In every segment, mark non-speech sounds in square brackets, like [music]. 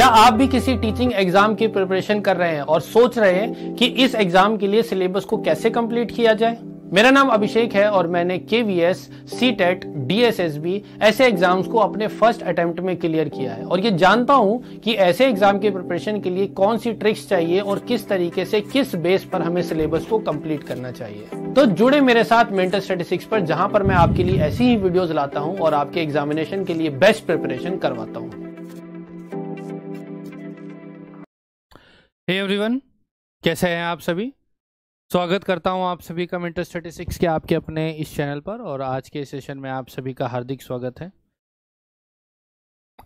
क्या आप भी किसी टीचिंग एग्जाम की प्रिपरेशन कर रहे हैं और सोच रहे हैं कि इस एग्जाम के लिए सिलेबस को कैसे कंप्लीट किया जाए मेरा नाम अभिषेक है और मैंने K V S C TET D S S B ऐसे एग्जाम्स को अपने फर्स्ट अटेम्प्ट में क्लियर किया है और ये जानता हूँ कि ऐसे एग्जाम के प्रिपरेशन के लिए कौन सी ट्रिक्स चाहिए और किस तरीके से किस बेस पर हमें सिलेबस को कंप्लीट करना चाहिए तो जुड़े मेरे साथ मेंटल स्टेटिस्टिक्स पर जहाँ पर मैं आपके लिए ऐसी ही वीडियोज लाता हूँ और आपके एग्जामिनेशन के लिए बेस्ट प्रिपरेशन करवाता हूँ हे hey एवरीवन कैसे हैं आप सभी स्वागत करता हूं आप सभी का मिंटर स्टेटिस्टिक्स के आपके अपने इस चैनल पर और आज के सेशन में आप सभी का हार्दिक स्वागत है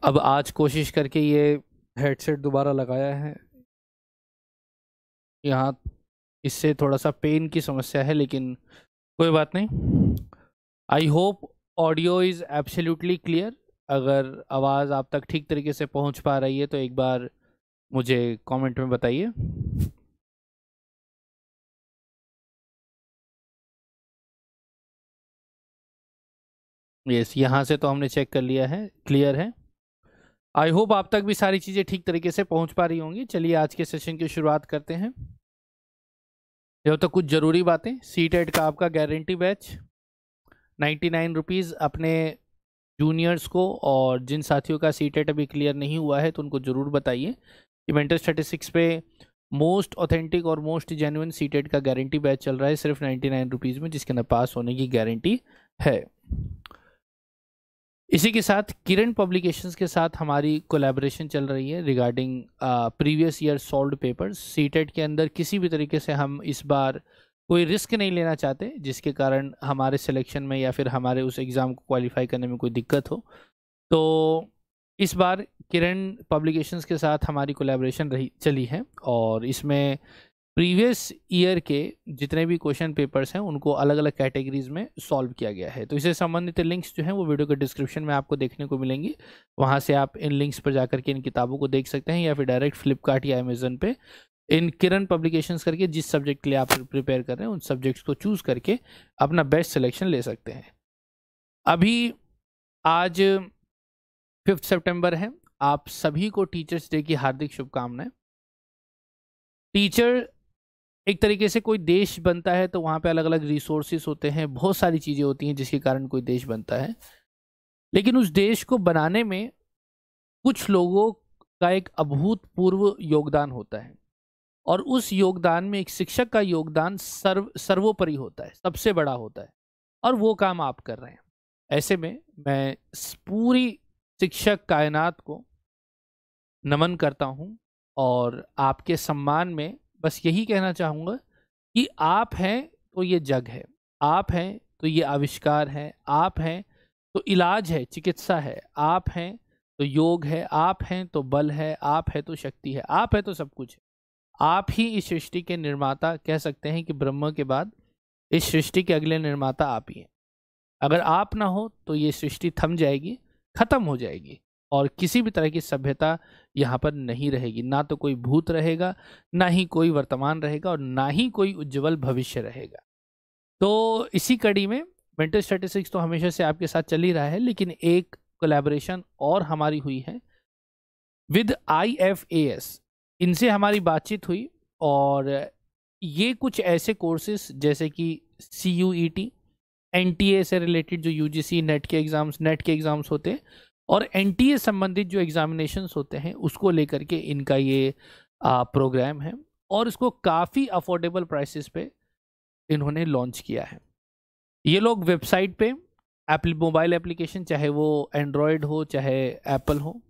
अब आज कोशिश करके ये हेडसेट दोबारा लगाया है यहाँ इससे थोड़ा सा पेन की समस्या है लेकिन कोई बात नहीं I hope audio is absolutely clear अगर आवाज़ आप तक ठीक तरीके से पहुंच पा रही है तो एक बार मुझे कमेंट में बताइए यस यहाँ से तो हमने चेक कर लिया है क्लियर है आई होप आप तक भी सारी चीज़ें ठीक तरीके से पहुँच पा रही होंगी चलिए आज के सेशन की शुरुआत करते हैं जब तक तो कुछ ज़रूरी बातें सी टेट का आपका guarantee batch ninety nine rupees अपने जूनियर्स को और जिन साथियों का सी टेट अभी क्लियर नहीं हुआ है तो उनको ज़रूर बताइए इवेंटर स्टेटिस्टिक्स पे मोस्ट ऑथेंटिक और मोस्ट जेन्यून सीटेड का गारंटी बैच चल रहा है सिर्फ नाइन्टी नाइन रुपीज़ में जिसके अंदर पास होने की गारंटी है इसी के साथ किरण पब्लिकेशंस के साथ हमारी कोलैबोरेशन चल रही है regarding previous year solved paper CTET के अंदर किसी भी तरीके से हम इस बार कोई रिस्क नहीं लेना चाहते जिसके कारण हमारे सिलेक्शन में या फिर हमारे उस एग्ज़ाम को क्वालिफाई करने में कोई दिक्कत हो तो इस बार किरण पब्लिकेशंस के साथ हमारी कोलेब्रेशन रही चली है और इसमें प्रीवियस ईयर के जितने भी क्वेश्चन पेपर्स हैं उनको अलग अलग कैटेगरीज में सॉल्व किया गया है तो इससे संबंधित लिंक्स जो हैं वो वीडियो के डिस्क्रिप्शन में आपको देखने को मिलेंगी वहाँ से आप इन लिंक्स पर जाकर के इन किताबों को देख सकते हैं या फिर डायरेक्ट फ्लिपकार्ट या अमेजन पे इन किरण पब्लिकेशंस करके जिस सब्जेक्ट के लिए आप प्रिपेयर कर रहे हैं उन सब्जेक्ट्स को चूज़ करके अपना बेस्ट सिलेक्शन ले सकते हैं अभी आज फिफ्थ सितंबर है आप सभी को टीचर्स डे की हार्दिक शुभकामनाएं टीचर एक तरीके से कोई देश बनता है तो वहाँ पे अलग अलग रिसोर्सेस होते हैं बहुत सारी चीज़ें होती हैं जिसके कारण कोई देश बनता है लेकिन उस देश को बनाने में कुछ लोगों का एक अभूतपूर्व योगदान होता है और उस योगदान में एक शिक्षक का योगदान सर्व सर्वोपरि होता है सबसे बड़ा होता है और वो काम आप कर रहे हैं ऐसे में मैं पूरी शिक्षक कायनात को नमन करता हूँ और आपके सम्मान में बस यही कहना चाहूँगा कि आप हैं तो ये जग है आप हैं तो ये आविष्कार है आप हैं तो इलाज है चिकित्सा है आप हैं तो योग है आप हैं तो बल है आप है तो शक्ति है आप है तो सब कुछ है आप ही इस सृष्टि के निर्माता कह सकते हैं कि ब्रह्म के बाद इस सृष्टि के अगले निर्माता आप ही हैं अगर आप ना हो तो ये सृष्टि थम जाएगी खत्म हो जाएगी और किसी भी तरह की सभ्यता यहाँ पर नहीं रहेगी ना तो कोई भूत रहेगा ना ही कोई वर्तमान रहेगा और ना ही कोई उज्जवल भविष्य रहेगा तो इसी कड़ी में मेंटल स्टैटिस्टिक्स तो हमेशा से आपके साथ चल ही रहा है लेकिन एक कोलेबरेशन और हमारी हुई है with I F A S इनसे हमारी बातचीत हुई और ये कुछ ऐसे कोर्सेस जैसे कि C U E T N से रिलेटेड जो यू नेट के एग्ज़ाम्स नेट के एग्ज़ाम्स होते हैं और एन संबंधित जो एग्ज़ामिनेशन होते हैं उसको लेकर के इनका ये प्रोग्राम है और इसको काफ़ी अफोर्डेबल प्राइसेस पे इन्होंने लॉन्च किया है ये लोग वेबसाइट पे मोबाइल एप्लीकेशन चाहे वो एंड्रॉयड हो चाहे एप्पल हो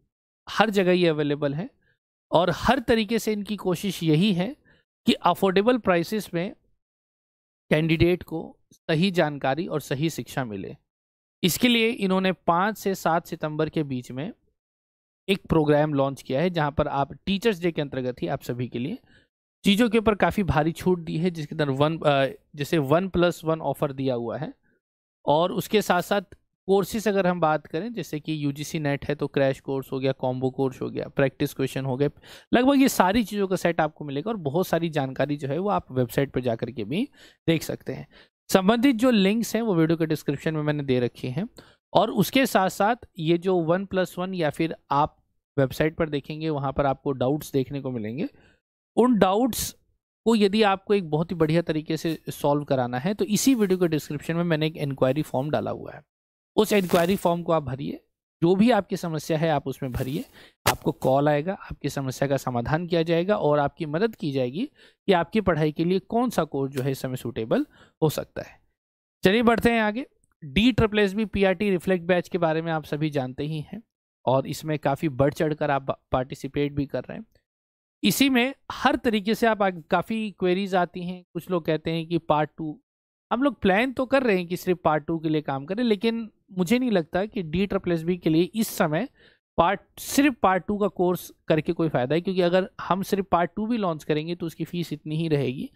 हर जगह ये अवेलेबल है और हर तरीके से इनकी कोशिश यही है कि अफोर्डेबल प्राइसेस में कैंडिडेट को सही जानकारी और सही शिक्षा मिले इसके लिए इन्होंने पाँच से सात सितंबर के बीच में एक प्रोग्राम लॉन्च किया है जहां पर आप टीचर्स डे के अंतर्गत ही आप सभी के लिए चीज़ों के ऊपर काफ़ी भारी छूट दी है जिसके अंदर वन जैसे वन प्लस वन ऑफर दिया हुआ है और उसके साथ साथ कोर्सेज अगर हम बात करें जैसे कि यू जी नेट है तो क्रैश कोर्स हो गया कॉम्बो कोर्स हो गया प्रैक्टिस क्वेश्चन हो गए लगभग ये सारी चीज़ों का सेट आपको मिलेगा और बहुत सारी जानकारी जो है वो आप वेबसाइट पर जाकर के भी देख सकते हैं संबंधित जो लिंक्स हैं वो वीडियो के डिस्क्रिप्शन में मैंने दे रखी हैं और उसके साथ साथ ये जो वन प्लस वन या फिर आप वेबसाइट पर देखेंगे वहाँ पर आपको डाउट्स देखने को मिलेंगे उन डाउट्स को यदि आपको एक बहुत ही बढ़िया तरीके से सॉल्व कराना है तो इसी वीडियो के डिस्क्रिप्शन में मैंने एक इंक्वायरी फॉर्म डाला हुआ है उस इंक्वायरी फॉर्म को आप भरिए जो भी आपकी समस्या है आप उसमें भरिए आपको कॉल आएगा आपकी समस्या का समाधान किया जाएगा और आपकी मदद की जाएगी कि आपकी पढ़ाई के लिए कौन सा कोर्स जो है इस समय सूटेबल हो सकता है चलिए बढ़ते हैं आगे D triple S B P R T reflect batch के बारे में आप सभी जानते ही हैं और इसमें काफ़ी बढ़ चढ़ कर आप पार्टिसिपेट भी कर रहे हैं इसी में हर तरीके से आप काफ़ी क्वेरीज आती हैं कुछ लोग कहते हैं कि पार्ट टू हम लोग प्लान तो कर रहे हैं कि सिर्फ पार्ट टू के लिए काम करें लेकिन मुझे नहीं लगता कि डी एस बी के लिए इस समय पार्ट सिर्फ पार्ट टू का कोर्स करके कोई फ़ायदा है क्योंकि अगर हम सिर्फ पार्ट टू भी लॉन्च करेंगे तो उसकी फ़ीस इतनी ही रहेगी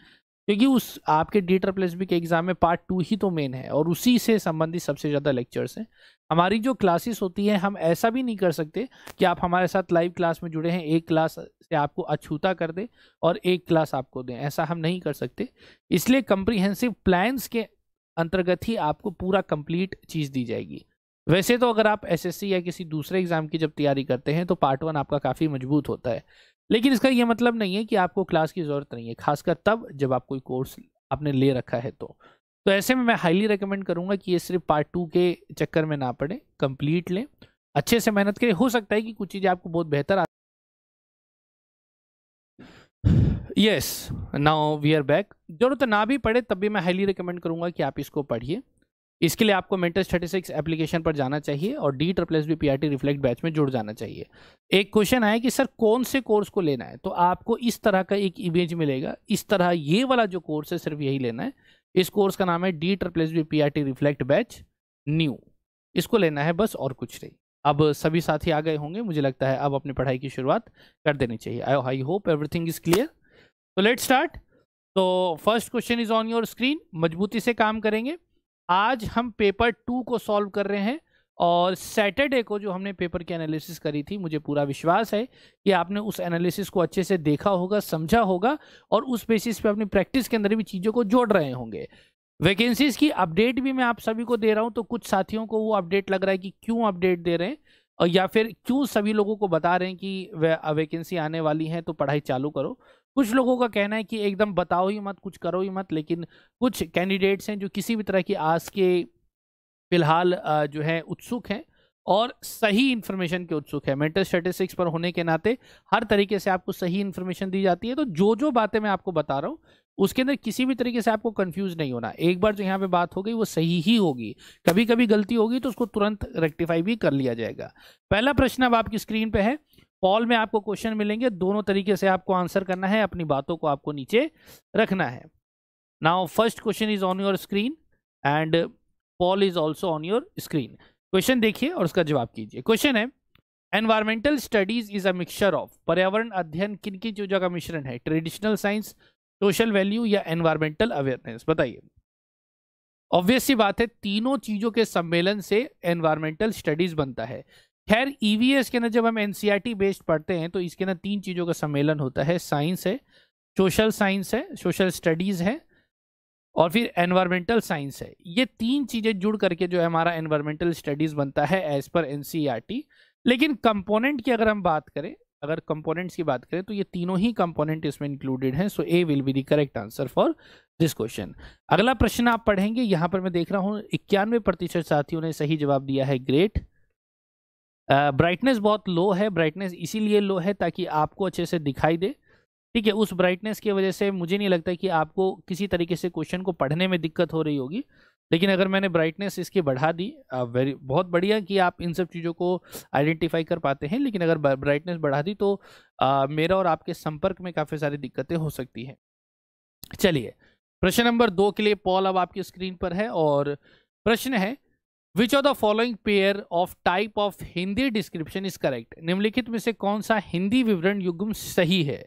क्योंकि उस आपके डी ट्रपल एस बी के एग्ज़ाम में पार्ट टू ही तो मेन है और उसी से संबंधित सबसे ज़्यादा लेक्चर्स हैं हमारी जो क्लासेस होती हैं हम ऐसा भी नहीं कर सकते कि आप हमारे साथ लाइव क्लास में जुड़े हैं एक क्लास से आपको अछूता कर दे और एक क्लास आपको दें ऐसा हम नहीं कर सकते इसलिए कंप्रीहेंसिव प्लान्स के अंतर्गत ही आपको पूरा कंप्लीट चीज़ दी जाएगी वैसे तो अगर आप एसएससी या किसी दूसरे एग्ज़ाम की जब तैयारी करते हैं तो पार्ट वन आपका काफ़ी मजबूत होता है लेकिन इसका यह मतलब नहीं है कि आपको क्लास की ज़रूरत नहीं है खासकर तब जब आप कोई कोर्स आपने ले रखा है तो तो ऐसे में मैं हाईली रिकमेंड करूँगा कि ये सिर्फ पार्ट टू के चक्कर में ना पड़े कंप्लीट लें अच्छे से मेहनत करें हो सकता है कि कुछ चीज़ें आपको बहुत बेहतर as now we are back जरूरत ना भी पढ़े तब भी मैं हाईली रिकमेंड करूँगा कि आप इसको पढ़िए इसके लिए आपको मेंटल स्टेटिस्टिक्स एप्लीकेशन पर जाना चाहिए और D triple S B P R T reflect batch में जुड़ जाना चाहिए एक क्वेश्चन है कि सर कौन से कोर्स को लेना है तो आपको इस तरह का एक इमेज मिलेगा इस तरह ये वाला जो कोर्स है सिर्फ यही लेना है इस कोर्स का नाम है D triple S B P R T reflect batch new इसको लेना है बस और कुछ नहीं अब सभी साथी आ गए होंगे मुझे लगता है अब अपनी पढ़ाई की शुरुआत कर देनी चाहिए I hope everything is clear तो लेट स्टार्ट तो first question is on your screen मजबूती से काम करेंगे आज हम पेपर टू को सॉल्व कर रहे हैं और सैटरडे को जो हमने पेपर की एनालिसिस करी थी मुझे पूरा विश्वास है कि आपने उस एनालिसिस को अच्छे से देखा होगा समझा होगा और उस बेसिस पे अपनी प्रैक्टिस के अंदर भी चीज़ों को जोड़ रहे होंगे वैकेंसीज की अपडेट भी मैं आप सभी को दे रहा हूँ तो कुछ साथियों को वो अपडेट लग रहा है कि क्यों अपडेट दे रहे हैं और या फिर क्यों सभी लोगों को बता रहे हैं कि वैकेंसी आने वाली है तो पढ़ाई चालू करो कुछ लोगों का कहना है कि एकदम बताओ ही मत कुछ करो ही मत लेकिन कुछ कैंडिडेट्स हैं जो किसी भी तरह की आस के फिलहाल जो है उत्सुक हैं और सही इन्फॉर्मेशन के उत्सुक है मेंटल स्टेटिस्टिक्स पर होने के नाते हर तरीके से आपको सही इन्फॉर्मेशन दी जाती है तो जो जो बातें मैं आपको बता रहा हूँ उसके अंदर किसी भी तरीके से आपको कंफ्यूज नहीं होना एक बार जो यहाँ पे बात हो गई वो सही ही होगी कभी कभी गलती होगी तो उसको तुरंत रेक्टिफाई भी कर लिया जाएगा पहला प्रश्न अब आपकी स्क्रीन पर है पॉल में आपको क्वेश्चन मिलेंगे दोनों तरीके से आपको आंसर करना है अपनी बातों को आपको नीचे रखना है now first question is on your screen and poll is also on your screen question देखिए और उसका जवाब कीजिए क्वेश्चन है environmental studies is a mixture of पर्यावरण अध्ययन किन किन चीजों का मिश्रण है ट्रेडिशनल साइंस सोशल वैल्यू या एनवायरमेंटल अवेयरनेस बताइए ऑब्वियस सी बात है तीनों चीजों के सम्मेलन से एनवायरमेंटल स्टडीज बनता है खैर ईवीएस e के अंदर जब हम एनसीईआरटी बेस्ड e पढ़ते हैं तो इसके अंदर तीन चीज़ों का सम्मेलन होता है साइंस है सोशल साइंस है सोशल स्टडीज़ है और फिर एनवायरमेंटल साइंस है ये तीन चीज़ें जुड़ करके जो है हमारा एनवायरमेंटल स्टडीज़ बनता है एज़ पर एन लेकिन कंपोनेंट की अगर हम बात करें अगर कंपोनेंट्स की बात करें तो ये तीनों ही कंपोनेंट इसमें इंक्लूडेड हैं so A will be the correct answer for this question अगला प्रश्न आप पढ़ेंगे यहाँ पर मैं देख रहा हूँ इक्यानवे प्रतिशत साथियों ने सही जवाब दिया है ग्रेट ब्राइटनेस बहुत लो है ब्राइटनेस इसीलिए लो है ताकि आपको अच्छे से दिखाई दे ठीक है उस ब्राइटनेस की वजह से मुझे नहीं लगता कि आपको किसी तरीके से क्वेश्चन को पढ़ने में दिक्कत हो रही होगी लेकिन अगर मैंने ब्राइटनेस इसकी बढ़ा दी वेरी बहुत बढ़िया कि आप इन सब चीज़ों को आइडेंटिफाई कर पाते हैं लेकिन अगर ब्राइटनेस बढ़ा दी तो आ, मेरा और आपके संपर्क में काफ़ी सारी दिक्कतें हो सकती हैं चलिए प्रश्न नंबर दो के लिए पॉल अब आपकी स्क्रीन पर है और प्रश्न है which of the following pair of type of Hindi description is correct निम्नलिखित में से कौन सा हिंदी विवरण युग्म सही है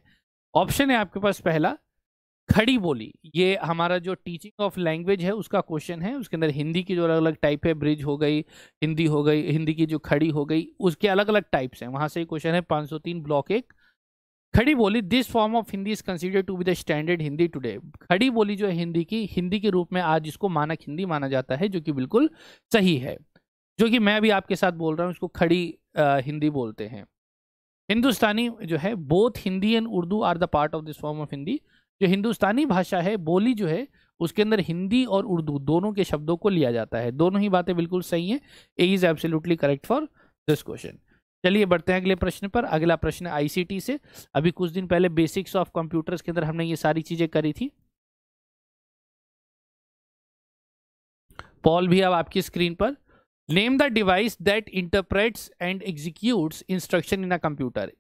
ऑप्शन है आपके पास पहला खड़ी बोली ये हमारा जो टीचिंग ऑफ लैंग्वेज है उसका क्वेश्चन है उसके अंदर हिंदी की जो अलग अलग टाइप है ब्रिज हो गई हिंदी हो गई हिंदी की जो खड़ी हो गई उसके अलग अलग टाइप्स हैं वहाँ से क्वेश्चन है 503 ब्लॉक एक खड़ी बोली this form of Hindi is considered to be the standard Hindi today खड़ी बोली जो है हिंदी की हिंदी के रूप में आज इसको मानक हिंदी माना जाता है जो कि बिल्कुल सही है जो कि मैं भी आपके साथ बोल रहा हूँ इसको खड़ी आ, हिंदी बोलते हैं हिंदुस्तानी जो है both Hindi and Urdu are the part of this form of Hindi जो हिंदुस्तानी भाषा है बोली जो है उसके अंदर हिंदी और उर्दू दोनों के शब्दों को लिया जाता है दोनों ही बातें बिल्कुल सही हैं A is absolutely correct for this question चलिए बढ़ते हैं अगले प्रश्न पर अगला प्रश्न आईसीटी से अभी कुछ दिन पहले बेसिक्स ऑफ कंप्यूटर्स के अंदर हमने ये सारी चीज़ें करी थी पॉल भी अब आपकी स्क्रीन पर name the device that interprets and executes instruction in a computer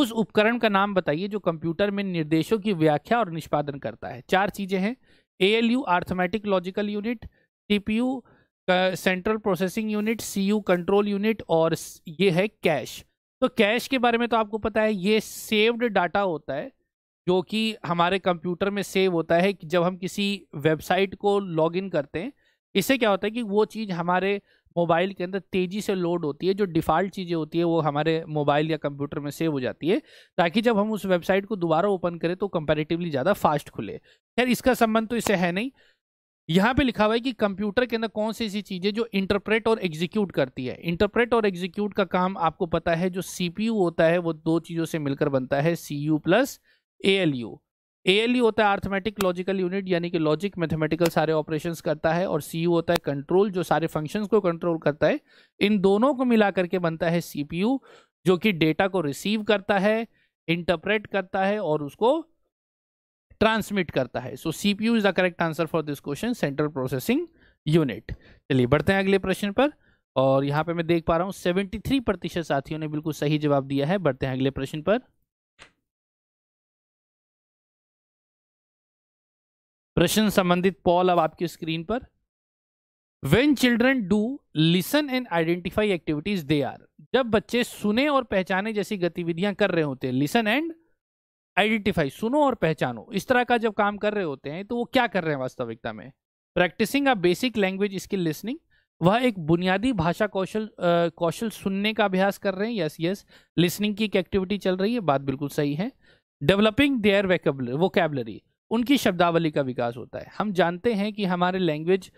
उस उपकरण का नाम बताइए जो कंप्यूटर में निर्देशों की व्याख्या और निष्पादन करता है चार चीज़ें हैं A L U arithmetic logical unit TPU central processing unit C U control unit और ये है कैश तो कैश के बारे में तो आपको पता है ये सेव्ड डाटा होता है जो कि हमारे कंप्यूटर में सेव होता है कि जब हम किसी वेबसाइट को लॉगिन करते हैं इससे क्या होता है कि वो चीज़ हमारे मोबाइल के अंदर तेज़ी से लोड होती है जो डिफ़ॉल्ट चीज़ें होती है वो हमारे मोबाइल या कंप्यूटर में सेव हो जाती है ताकि जब हम उस वेबसाइट को दोबारा ओपन करें तो कंपेरेटिवली ज़्यादा फास्ट खुले खैर इसका संबंध तो इससे है नहीं यहाँ पे लिखा हुआ है कि कंप्यूटर के अंदर कौन सी ऐसी चीज़ें जो इंटरप्रेट और एग्जीक्यूट करती है इंटरप्रेट और एग्जीक्यूट का काम आपको पता है जो सीपीयू होता है वो दो चीज़ों से मिलकर बनता है C U plus A L U A L U होता है आर्थमेटिक लॉजिकल यूनिट यानी कि लॉजिक मैथमेटिकल सारे ऑपरेशन करता है और सी यू होता है कंट्रोल जो सारे फंक्शन को कंट्रोल करता है इन दोनों को मिला करके बनता है सी पी यू जो कि डेटा को रिसीव करता है इंटरप्रेट करता है और उसको ट्रांसमिट करता है so CPU is the correct answer for this question central processing unit चलिए बढ़ते हैं अगले प्रश्न पर और यहाँ पे मैं देख पा रहा हूँ थ्री प्रतिशत साथियों ने बिल्कुल सही जवाब दिया है बढ़ते हैं अगले प्रश्न पर प्रश्न संबंधित पॉल अब आपकी स्क्रीन पर when children do listen and identify activities they are जब बच्चे सुने और पहचाने जैसी गतिविधियां कर रहे होते हैं लिसन एंड आइडेंटिफाई सुनो और पहचानो इस तरह का जब काम कर रहे होते हैं तो वो क्या कर रहे हैं वास्तविकता में practising a basic language skill listening वह एक बुनियादी भाषा कौशल कौशल सुनने का अभ्यास कर रहे हैं यस यस लिसनिंग की एक एक्टिविटी चल रही है बात बिल्कुल सही है डेवलपिंग देयर वोकेबलरी उनकी शब्दावली का विकास होता है हम जानते हैं कि हमारे लैंग्वेज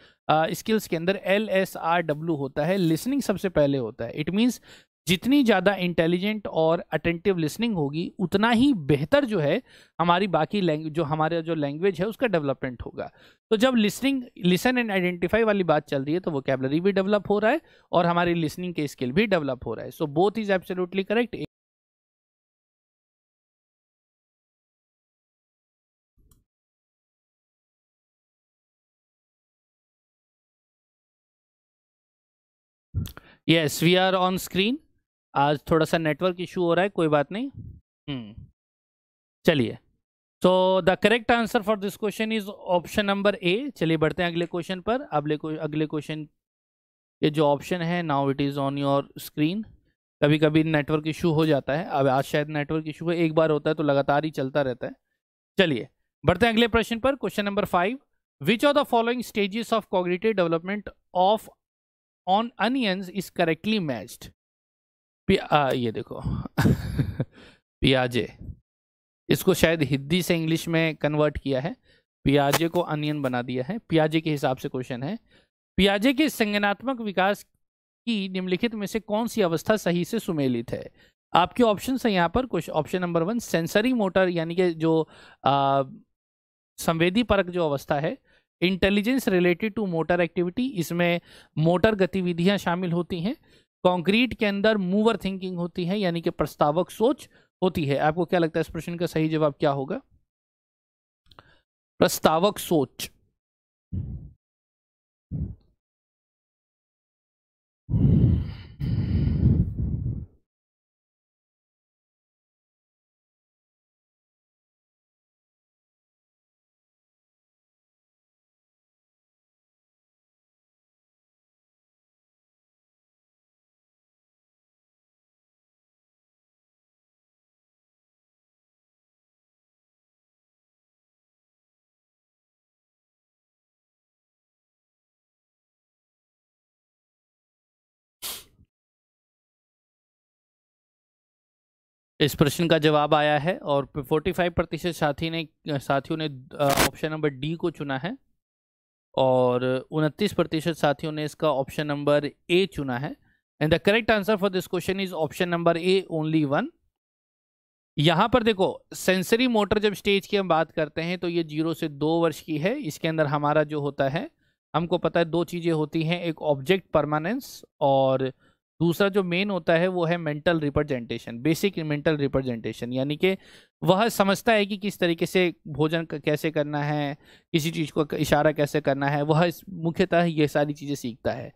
स्किल्स के अंदर एल एस आर डब्ल्यू होता है लिसनिंग सबसे पहले होता है इट मीन्स जितनी ज़्यादा इंटेलिजेंट और अटेंटिव लिसनिंग होगी उतना ही बेहतर जो है हमारी बाकी लैंग्वेज जो हमारा जो लैंग्वेज है उसका डेवलपमेंट होगा तो जब लिसनिंग लिसन एंड आइडेंटिफाई वाली बात चल रही है तो वो कैबलरी भी डेवलप हो रहा है और हमारी लिसनिंग के स्किल भी डेवलप हो रहा है so both is absolutely correct Yes, we are on screen. आज थोड़ा सा नेटवर्क इशू हो रहा है कोई बात नहीं हम्म। चलिए तो the correct answer for this question is option number A चलिए बढ़ते हैं अगले क्वेश्चन पर अगले अगले क्वेश्चन ये जो ऑप्शन है now it is on your screen कभी कभी नेटवर्क इशू हो जाता है अब आज शायद नेटवर्क इशू है एक बार होता है तो लगातार ही चलता रहता है चलिए बढ़ते हैं अगले प्रश्न पर question number five which are the following stages of cognitive development of on अनियंस इज करेक्टली मैच्ड आ, ये देखो [laughs] पियाजे इसको शायद हिंदी से इंग्लिश में कन्वर्ट किया है पियाजे को अनियन बना दिया है पियाजे के हिसाब से क्वेश्चन है पियाजे के संगनात्मक विकास की निम्नलिखित में से कौन सी अवस्था सही से सुमेलित है आपके ऑप्शन है यहाँ पर question option number one sensory motor यानी कि जो आ, संवेदी परक जो अवस्था है intelligence related to motor activity इसमें मोटर गतिविधियां शामिल होती हैं कंक्रीट के अंदर मूवर थिंकिंग होती है यानी कि प्रस्तावक सोच होती है आपको क्या लगता है इस प्रश्न का सही जवाब क्या होगा प्रस्तावक सोच इस प्रश्न का जवाब आया है और 45 प्रतिशत साथी ने साथियों ने ऑप्शन नंबर डी को चुना है और 29 प्रतिशत साथियों ने इसका ऑप्शन नंबर ए चुना है and the correct answer for this question is option number A only one यहां पर देखो सेंसरी मोटर जब स्टेज की हम बात करते हैं तो ये जीरो से दो वर्ष की है इसके अंदर हमारा जो होता है हमको पता है दो चीज़ें होती हैं एक ऑब्जेक्ट परमानेंस और दूसरा जो मेन होता है वो है mental representation basic mental representation यानी कि वह समझता है कि किस तरीके से भोजन कैसे करना है किसी चीज़ को इशारा कैसे करना है वह मुख्यतः ये सारी चीज़ें सीखता है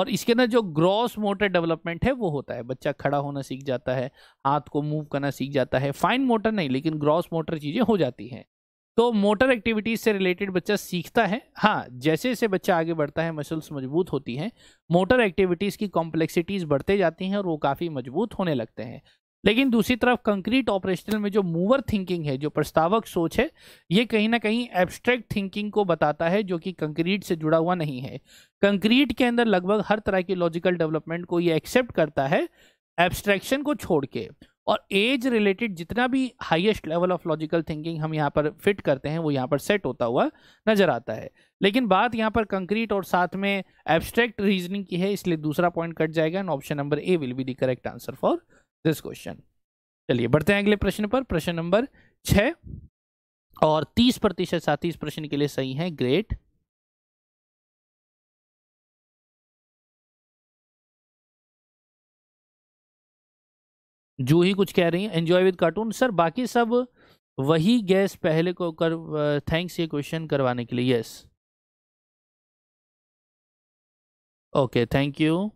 और इसके अंदर जो ग्रॉस मोटर डेवलपमेंट है वो होता है बच्चा खड़ा होना सीख जाता है हाथ को मूव करना सीख जाता है फाइन मोटर नहीं लेकिन ग्रॉस मोटर चीज़ें हो जाती हैं तो मोटर एक्टिविटीज से रिलेटेड बच्चा सीखता है हाँ जैसे जैसे बच्चा आगे बढ़ता है मसल्स मजबूत होती हैं मोटर एक्टिविटीज़ की कॉम्प्लेक्सिटीज़ बढ़ते जाती हैं और वो काफ़ी मजबूत होने लगते हैं लेकिन दूसरी तरफ कंक्रीट ऑपरेशनल में जो मूवर थिंकिंग है जो प्रस्तावक सोच है ये कहीं ना कहीं एब्स्ट्रैक्ट थिंकिंग को बताता है जो कि कंक्रीट से जुड़ा हुआ नहीं है कंक्रीट के अंदर लगभग हर तरह की लॉजिकल डेवलपमेंट को ये एक्सेप्ट करता है एब्स्ट्रैक्शन को छोड़ के और एज रिलेटेड जितना भी highest level of logical thinking हम यहाँ पर फिट करते हैं वो यहाँ पर सेट होता हुआ नजर आता है लेकिन बात यहाँ पर कंक्रीट और साथ में एब्स्ट्रैक्ट रीजनिंग की है इसलिए दूसरा पॉइंट कट जाएगा and option number A will be the correct answer for this question चलिए बढ़ते हैं अगले प्रश्न पर प्रश्न नंबर छः और तीस प्रतिशत ही इस प्रश्न के लिए सही है ग्रेट जूही कुछ कह रही है एंजॉय विद कार्टून सर बाकी सब वही गैस पहले को कर थैंक्स ये क्वेश्चन करवाने के लिए yes okay thank you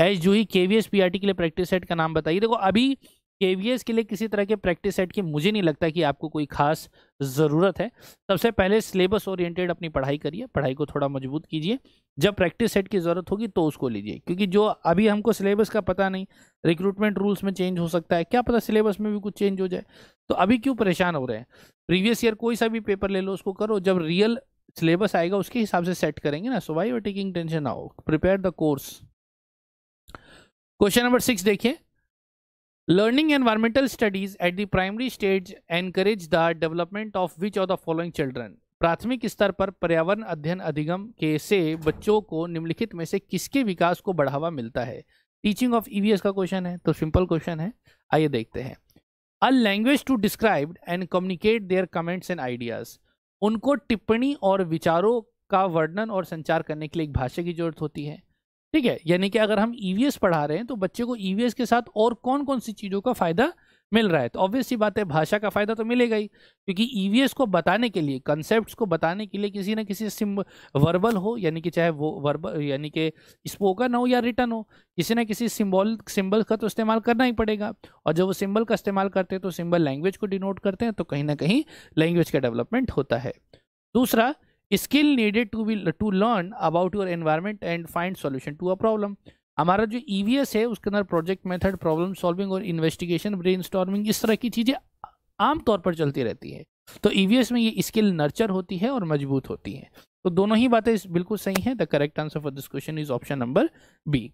S Juhi K V S P R T के लिए प्रैक्टिस सेट का नाम बताइए देखो अभी के के लिए किसी तरह के प्रैक्टिस सेट की मुझे नहीं लगता कि आपको कोई खास ज़रूरत है सबसे पहले सिलेबस ओरिएंटेड अपनी पढ़ाई करिए पढ़ाई को थोड़ा मजबूत कीजिए जब प्रैक्टिस सेट की ज़रूरत होगी तो उसको लीजिए क्योंकि जो अभी हमको सिलेबस का पता नहीं रिक्रूटमेंट रूल्स में चेंज हो सकता है क्या पता सिलेबस में भी कुछ चेंज हो जाए तो अभी क्यों परेशान हो रहे हैं प्रीवियस ईयर कोई सा भी पेपर ले लो उसको करो जब रियल सिलेबस आएगा उसके हिसाब से सेट करेंगे ना so why you're taking tension आओ prepare the course question number six देखिए learning environmental studies at the primary stage encourage the development of which of the following children प्राथमिक स्तर पर पर्यावरण अध्ययन अधिगम के से बच्चों को निम्नलिखित में से किसके विकास को बढ़ावा मिलता है टीचिंग ऑफ ईवीएस का क्वेश्चन है तो सिंपल क्वेश्चन है आइए देखते हैं a language to describe and communicate their comments and ideas उनको टिप्पणी और विचारों का वर्णन और संचार करने के लिए एक भाषा की जरूरत होती है ठीक है यानी कि अगर हम ईवीएस e पढ़ा रहे हैं तो बच्चे को ईवीएस e के साथ और कौन कौन सी चीज़ों का फ़ायदा मिल रहा है तो ऑब्वियस सी बात है भाषा का फ़ायदा तो मिलेगा ही क्योंकि ईवीएस e को बताने के लिए कंसेप्ट को बताने के लिए किसी न किसी सिम वर्बल हो यानी कि चाहे वो वर्बल यानी कि स्पोकन हो या रिटर्न हो किसी न किसी सिम्बॉल सिम्बल का तो इस्तेमाल करना ही पड़ेगा और जब वो सिम्बल का इस्तेमाल करते हैं तो सिम्बल लैंग्वेज को डिनोट करते हैं तो कहीं ना कहीं लैंग्वेज का डेवलपमेंट होता है दूसरा skill needed to be to learn about your environment and find solution to a problem हमारा जो ई e है उसके अंदर प्रोजेक्ट मेथड प्रॉब्लम सॉल्विंग और इन्वेस्टिगेशन ब्रेन इस तरह की चीज़ें आमतौर पर चलती रहती है तो ई e में ये स्किल नर्चर होती है और मजबूत होती है तो दोनों ही बातें बिल्कुल सही हैं the correct answer for this question is option number B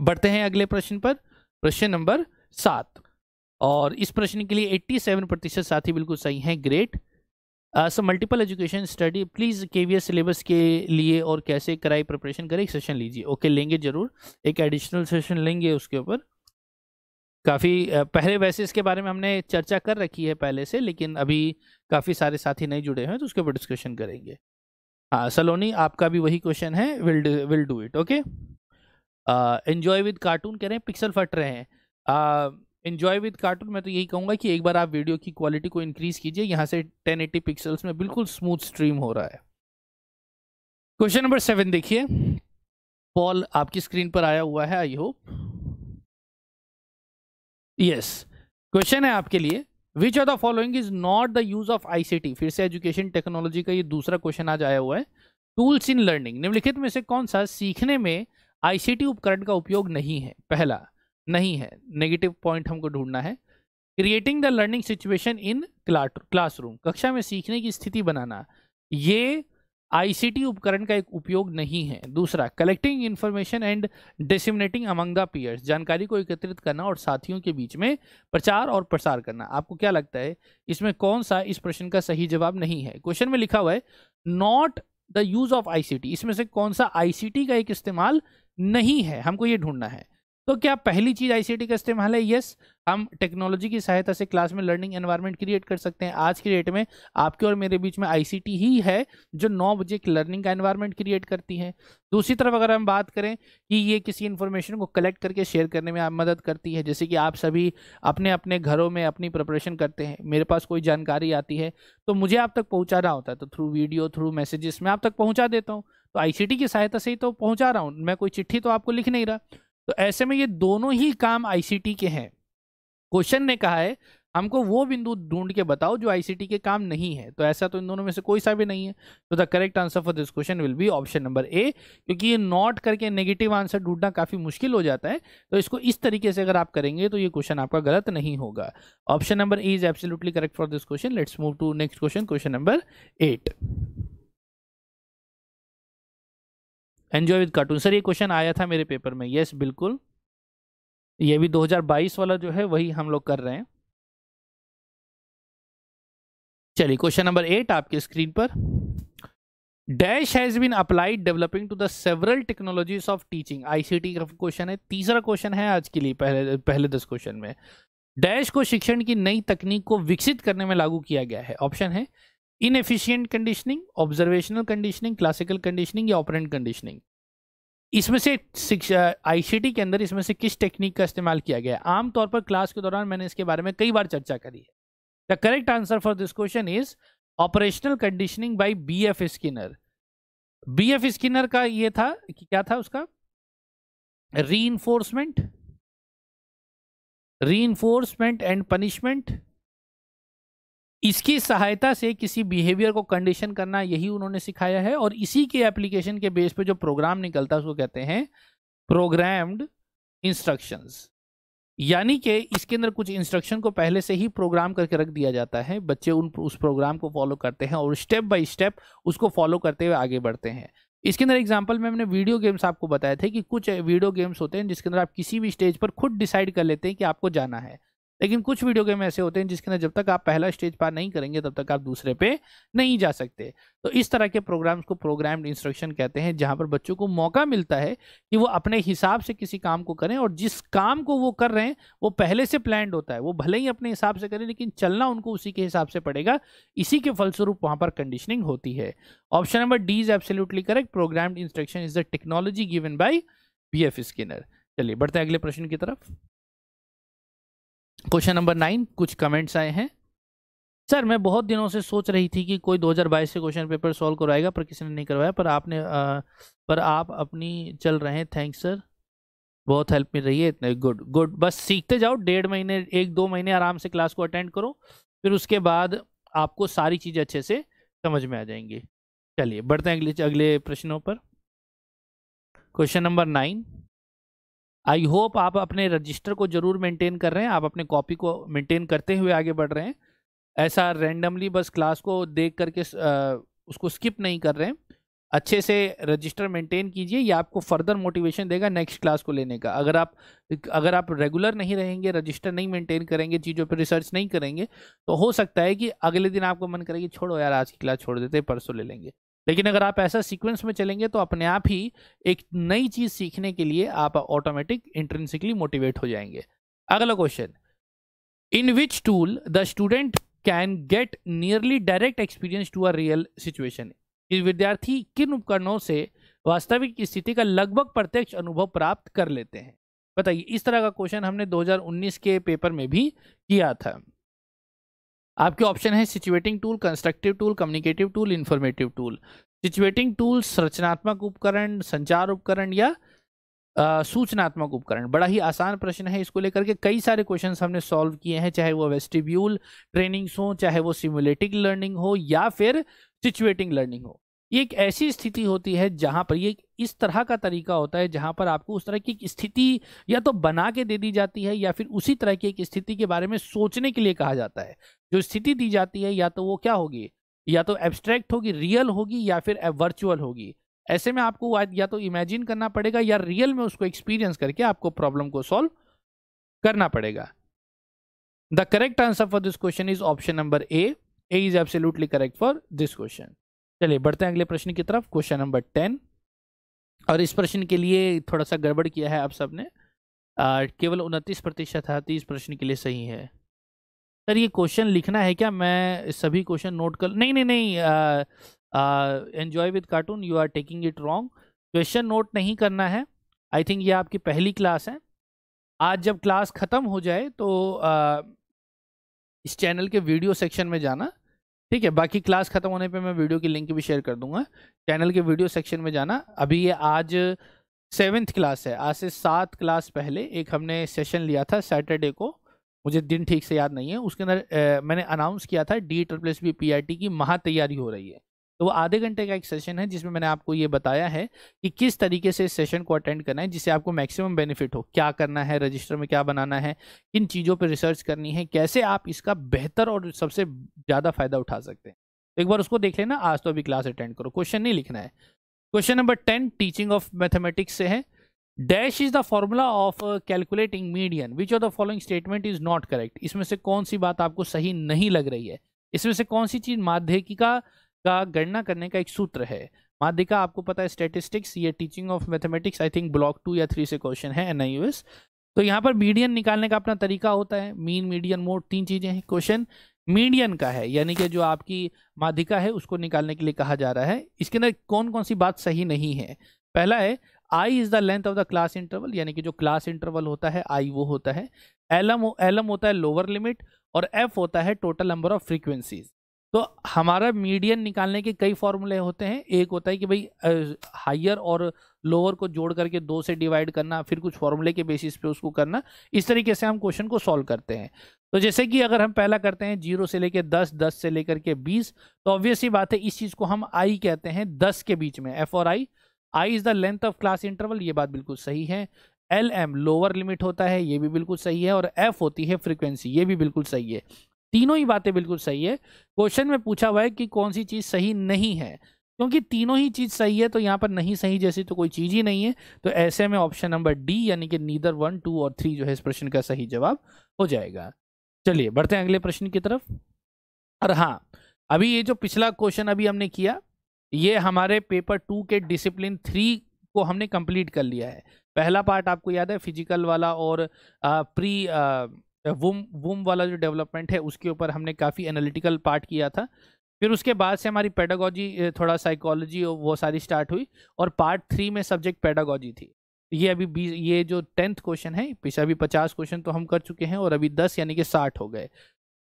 बढ़ते हैं अगले प्रश्न पर प्रश्न नंबर सात और इस प्रश्न के लिए 87 प्रतिशत साथी बिल्कुल सही हैं great so multiple education study please K V S syllabus के लिए और कैसे कराई प्रिपरेशन करें एक सेशन लीजिए ओके okay, लेंगे ज़रूर एक एडिशनल सेशन लेंगे उसके ऊपर काफ़ी uh, पहले वैसे इसके बारे में हमने चर्चा कर रखी है पहले से लेकिन अभी काफ़ी सारे साथी नहीं जुड़े हैं तो उसके ऊपर डिस्कशन करेंगे हाँ सलोनी आपका भी वही क्वेश्चन है will will do it okay enjoy with cartoon कह रहे हैं पिक्सल फट रहे हैं uh, इन्जॉय विद कार्टून मैं तो यही कहूँगा कि एक बार आप वीडियो की क्वालिटी को इंक्रीज़ कीजिए यहाँ से 1080 पिक्सल्स में बिल्कुल स्मूथ स्ट्रीम हो रहा है क्वेश्चन नंबर सेवन देखिए पॉल आपकी स्क्रीन पर आया हुआ है आई होप यस क्वेश्चन है आपके लिए which are the following is not the use of ICT फिर से एजुकेशन टेक्नोलॉजी का ये दूसरा क्वेश्चन आज आया हुआ है टूल्स इन लर्निंग निम्नलिखित में से कौन सा सीखने में आईसीटी उपकरण का उपयोग नहीं है पहला नहीं है नेगेटिव पॉइंट हमको ढूंढना है creating the learning situation in classroom कक्षा में सीखने की स्थिति बनाना ये आईसीटी उपकरण का एक उपयोग नहीं है दूसरा collecting information and disseminating among the peers जानकारी को एकत्रित करना और साथियों के बीच में प्रचार और प्रसार करना आपको क्या लगता है इसमें कौन सा इस प्रश्न का सही जवाब नहीं है क्वेश्चन में लिखा हुआ है not the use of I इसमें से कौन सा आई का एक इस्तेमाल नहीं है हमको ये ढूंढना है तो क्या पहली चीज आईसीटी का इस्तेमाल है यस हम टेक्नोलॉजी की सहायता से क्लास में लर्निंग एनवायरनमेंट क्रिएट कर सकते हैं आज की डेट में आपके और मेरे बीच में आईसीटी ही है जो नौ बजे लर्निंग का एनवायरनमेंट क्रिएट करती है दूसरी तरफ अगर हम बात करें कि ये किसी इन्फॉर्मेशन को कलेक्ट करके शेयर करने में आप मदद करती है जैसे कि आप सभी अपने अपने घरों में अपनी प्रपरेशन करते हैं मेरे पास कोई जानकारी आती है तो मुझे आप तक पहुँचाना होता है तो थ्रू वीडियो थ्रू मैसेजेस मैं आप तक पहुँचा देता हूँ तो आई की सहायता से ही तो पहुँचा रहा हूँ मैं कोई चिट्ठी तो आपको लिख नहीं रहा तो ऐसे में ये दोनों ही काम आईसीटी के हैं क्वेश्चन ने कहा है हमको वो बिंदु ढूंढ के बताओ जो आईसीटी के काम नहीं है तो ऐसा तो इन दोनों में से कोई सा भी नहीं है तो the correct answer for this question will be option number A क्योंकि ये नॉट करके नेगेटिव आंसर ढूंढना काफ़ी मुश्किल हो जाता है तो इसको इस तरीके से अगर आप करेंगे तो ये क्वेश्चन आपका गलत नहीं होगा option number A is absolutely correct for this question let's move to next question question number eight enjoy with cartoon sir ये क्वेश्चन आया था मेरे पेपर में यस बिल्कुल ये भी 2022 वाला जो है वही हम लोग कर रहे हैं चलिए क्वेश्चन नंबर एट आपके स्क्रीन पर dash has been applied developing to the several technologies of teaching ICT का क्वेश्चन है तीसरा क्वेश्चन है आज के लिए पहले पहले दस क्वेश्चन में डैश को शिक्षण की नई तकनीक को विकसित करने में लागू किया गया है ऑप्शन है inefficient conditioning observational conditioning classical conditioning या ऑपरेंट कंडीशनिंग इसमें से शिक्षा आईसीटी के अंदर इसमें से किस टेक्निक का इस्तेमाल किया गया आमतौर पर क्लास के दौरान मैंने इसके बारे में कई बार चर्चा करी है the correct answer for this question is operational conditioning by B F Skinner B F Skinner का ये था कि क्या था उसका री एनफोर्समेंट री एनफोर्समेंट एंड पनिशमेंट इसकी सहायता से किसी बिहेवियर को कंडीशन करना यही उन्होंने सिखाया है और इसी के एप्लीकेशन के बेस पे जो प्रोग्राम निकलता है उसको कहते हैं प्रोग्राम्ड इंस्ट्रक्शंस यानी कि इसके अंदर कुछ इंस्ट्रक्शन को पहले से ही प्रोग्राम करके रख दिया जाता है बच्चे उन उस प्रोग्राम को फॉलो करते हैं और स्टेप बाय स्टेप उसको फॉलो करते हुए आगे बढ़ते हैं इसके अंदर एग्जाम्पल में हमने वीडियो गेम्स आपको बताए थे कि कुछ वीडियो गेम्स होते हैं जिसके अंदर आप किसी भी स्टेज पर खुद डिसाइड कर लेते हैं कि आपको जाना है लेकिन कुछ वीडियो गेम ऐसे होते हैं जिसके अंदर जब तक आप पहला स्टेज पार नहीं करेंगे तब तक आप दूसरे पे नहीं जा सकते तो इस तरह के प्रोग्राम्स को प्रोग्राम्ड इंस्ट्रक्शन कहते हैं जहाँ पर बच्चों को मौका मिलता है कि वो अपने हिसाब से किसी काम को करें और जिस काम को वो कर रहे हैं वो पहले से प्लान होता है वो भले ही अपने हिसाब से करें लेकिन चलना उनको उसी के हिसाब से पड़ेगा इसी के फलस्वरूप वहाँ पर कंडीशनिंग होती है option number D is absolutely correct programmed instruction is the technology given by B F Skinner चलिए बढ़ते हैं अगले प्रश्न की तरफ क्वेश्चन नंबर नाइन कुछ कमेंट्स आए हैं सर मैं बहुत दिनों से सोच रही थी कि कोई 2022 से क्वेश्चन पेपर सॉल्व करवाएगा पर किसी ने नहीं करवाया पर आपने आ, पर आप अपनी चल रहे हैं थैंक्स सर बहुत हेल्प मिल रही है इतने गुड गुड बस सीखते जाओ डेढ़ महीने एक दो महीने आराम से क्लास को अटेंड करो फिर उसके बाद आपको सारी चीज़ें अच्छे से समझ में आ जाएंगी चलिए बढ़ते हैं अगले अगले प्रश्नों पर question number nine I hope आप अपने रजिस्टर को जरूर मेंटेन कर रहे हैं आप अपने कॉपी को मेंटेन करते हुए आगे बढ़ रहे हैं ऐसा रेंडमली बस क्लास को देख करके उसको स्किप नहीं कर रहे हैं अच्छे से रजिस्टर मेंटेन कीजिए ये आपको फर्दर मोटिवेशन देगा नेक्स्ट क्लास को लेने का अगर आप अगर आप रेगुलर नहीं रहेंगे रजिस्टर नहीं मेंटेन करेंगे चीज़ों पर रिसर्च नहीं करेंगे तो हो सकता है कि अगले दिन आपको मन करेगी छोड़ो यार आज की क्लास छोड़ देते परसों ले लेंगे लेकिन अगर आप ऐसा सीक्वेंस में चलेंगे तो अपने आप ही एक नई चीज सीखने के लिए आप ऑटोमेटिक इंट्रेंसिकली मोटिवेट हो जाएंगे अगला question in which tool the student can get nearly direct experience to a real situation विद्यार्थी किन उपकरणों से वास्तविक स्थिति का लगभग प्रत्यक्ष अनुभव प्राप्त कर लेते हैं बताइए इस तरह का क्वेश्चन हमने 2019 के पेपर में भी किया था आपके ऑप्शन है situating tool constructive tool communicative tool informative tool situating tool संरचनात्मक उपकरण संचार उपकरण या सूचनात्मक उपकरण बड़ा ही आसान प्रश्न है इसको लेकर के कई सारे क्वेश्चंस हमने सॉल्व किए हैं चाहे वो वेस्टिब्यूल ट्रेनिंग्स हो चाहे वो सिमुलेटिंग लर्निंग हो या फिर सिचुएटिंग लर्निंग हो ये एक ऐसी स्थिति होती है जहाँ पर ये इस तरह का तरीका होता है जहाँ पर आपको उस तरह की स्थिति या तो बना के दे दी जाती है या फिर उसी तरह की एक स्थिति के बारे में सोचने के लिए कहा जाता है जो स्थिति दी जाती है या तो वो क्या होगी या तो एब्स्ट्रैक्ट होगी रियल होगी या फिर वर्चुअल होगी ऐसे में आपको या तो इमेजिन करना पड़ेगा या रियल में उसको एक्सपीरियंस करके आपको प्रॉब्लम को सॉल्व करना पड़ेगा the correct answer for this question is option number A A is absolutely correct for this question चलिए बढ़ते हैं अगले प्रश्न की तरफ क्वेश्चन नंबर टेन और इस प्रश्न के लिए थोड़ा सा गड़बड़ किया है आप सबने केवल उनतीस प्रतिशत है तीस प्रश्न के लिए सही है सर ये क्वेश्चन लिखना है क्या मैं सभी क्वेश्चन नोट कर नहीं नहीं नहीं enjoy with cartoon you are taking it wrong question note नहीं करना है आई थिंक ये आपकी पहली क्लास है आज जब क्लास ख़त्म हो जाए तो uh, इस चैनल के वीडियो सेक्शन में जाना ठीक है बाकी क्लास ख़त्म होने पे मैं वीडियो की लिंक भी शेयर कर दूंगा चैनल के वीडियो सेक्शन में जाना अभी ये आज सेवेंथ क्लास है आज से सात क्लास पहले एक हमने सेशन लिया था सैटरडे को मुझे दिन ठीक से याद नहीं है उसके अंदर मैंने अनाउंस किया था D triple S B P T की महा तैयारी हो रही है तो वो आधे घंटे का एक सेशन है जिसमें मैंने आपको ये बताया है कि किस तरीके से इस सेशन को अटेंड करना है जिससे आपको मैक्सिमम बेनिफिट हो क्या करना है रजिस्टर में क्या बनाना है किन चीज़ों पर रिसर्च करनी है कैसे आप इसका बेहतर और सबसे ज़्यादा फायदा उठा सकते हैं तो एक बार उसको देख लेना आज तो अभी क्लास अटेंड करो क्वेश्चन नहीं लिखना है question number ten teaching of mathematics से है dash is the formula of calculating median which of the following statement is not correct इसमें से कौन सी बात आपको सही नहीं लग रही है इसमें से कौन सी चीज माध्यिका का गणना करने का एक सूत्र है माध्यिका आपको पता है स्टेटिस्टिक्स ये teaching of mathematics I think block two या थ्री से क्वेश्चन है एन तो यहाँ पर मीडियन निकालने का अपना तरीका होता है मीन मीडियन मोड तीन चीजें हैं क्वेश्चन मीडियन का है यानी कि जो आपकी माध्यिका है उसको निकालने के लिए कहा जा रहा है इसके अंदर कौन कौन सी बात सही नहीं है पहला है I is the length of the class interval यानी कि जो क्लास इंटरवल होता है आई वो होता है एल एम एल एम होता है लोअर लिमिट और एफ होता है टोटल नंबर ऑफ फ्रीक्वेंसीज तो हमारा मीडियन निकालने के कई फॉर्मूले होते हैं एक होता है कि भाई हायर और लोअर को जोड़ करके दो से डिवाइड करना फिर कुछ फॉर्मूले के बेसिस पे उसको करना इस तरीके से हम क्वेश्चन को सॉल्व करते हैं तो जैसे कि अगर हम पहला करते हैं जीरो से लेकर दस दस से लेकर के बीस तो ऑब्वियसली बात है इस चीज़ को हम आई कहते हैं दस के बीच में एफ और I I is the length of class interval ये बात बिल्कुल सही है एल एम लोअर लिमिट होता है ये भी बिल्कुल सही है और एफ होती है फ्रीक्वेंसी ये भी बिल्कुल सही है तीनों ही बातें बिल्कुल सही है क्वेश्चन में पूछा हुआ है कि कौन सी चीज़ सही नहीं है क्योंकि तीनों ही चीज़ सही है तो यहाँ पर नहीं सही जैसी तो कोई चीज़ ही नहीं है तो ऐसे में ऑप्शन नंबर डी यानी कि नीदर वन टू और थ्री जो है इस प्रश्न का सही जवाब हो जाएगा चलिए बढ़ते हैं अगले प्रश्न की तरफ और हाँ अभी ये जो पिछला क्वेश्चन अभी हमने किया ये हमारे पेपर टू के डिसिप्लिन थ्री को हमने कंप्लीट कर लिया है पहला पार्ट आपको याद है फिजिकल वाला और आ, प्री आ, वुम वुम वाला जो डेवलपमेंट है उसके ऊपर हमने काफ़ी एनालिटिकल पार्ट किया था फिर उसके बाद से हमारी पेडागोजी थोड़ा साइकोलॉजी वो सारी स्टार्ट हुई और पार्ट थ्री में सब्जेक्ट पेडागोजी थी ये अभी बीस ये जो टेंथ क्वेश्चन है पिछले अभी पचास क्वेश्चन तो हम कर चुके हैं और अभी दस यानी कि साठ हो गए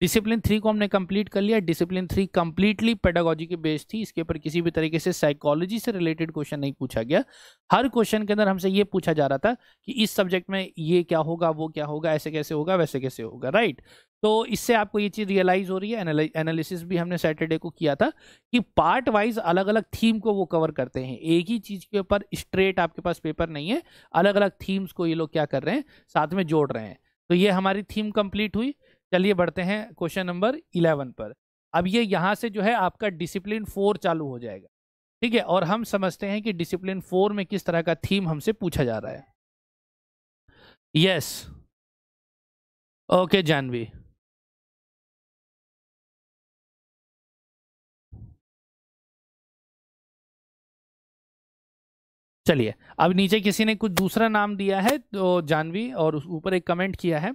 डिसिप्लिन थ्री को हमने कंप्लीट कर लिया डिसिप्लिन थ्री कंप्लीटली पेडागोजी की बेस थी इसके ऊपर किसी भी तरीके से साइकोलॉजी से रिलेटेड क्वेश्चन नहीं पूछा गया हर क्वेश्चन के अंदर हमसे ये पूछा जा रहा था कि इस सब्जेक्ट में ये क्या होगा वो क्या होगा ऐसे कैसे होगा वैसे कैसे होगा राइट तो इससे आपको ये चीज़ रियलाइज हो रही है एनालिसिस भी हमने सैटरडे को किया था कि पार्ट वाइज अलग अलग थीम को वो कवर करते हैं एक ही चीज़ के ऊपर स्ट्रेट आपके पास पेपर नहीं है अलग अलग थीम्स को ये लोग क्या कर रहे हैं साथ में जोड़ रहे हैं तो ये हमारी थीम कंप्लीट हुई चलिए बढ़ते हैं क्वेश्चन नंबर इलेवन पर अब ये यहाँ से जो है आपका डिसिप्लिन फोर चालू हो जाएगा ठीक है और हम समझते हैं कि डिसिप्लिन फोर में किस तरह का थीम हमसे पूछा जा रहा है यस ओके जानवी चलिए अब नीचे किसी ने कुछ दूसरा नाम दिया है तो जानवी और ऊपर एक कमेंट किया है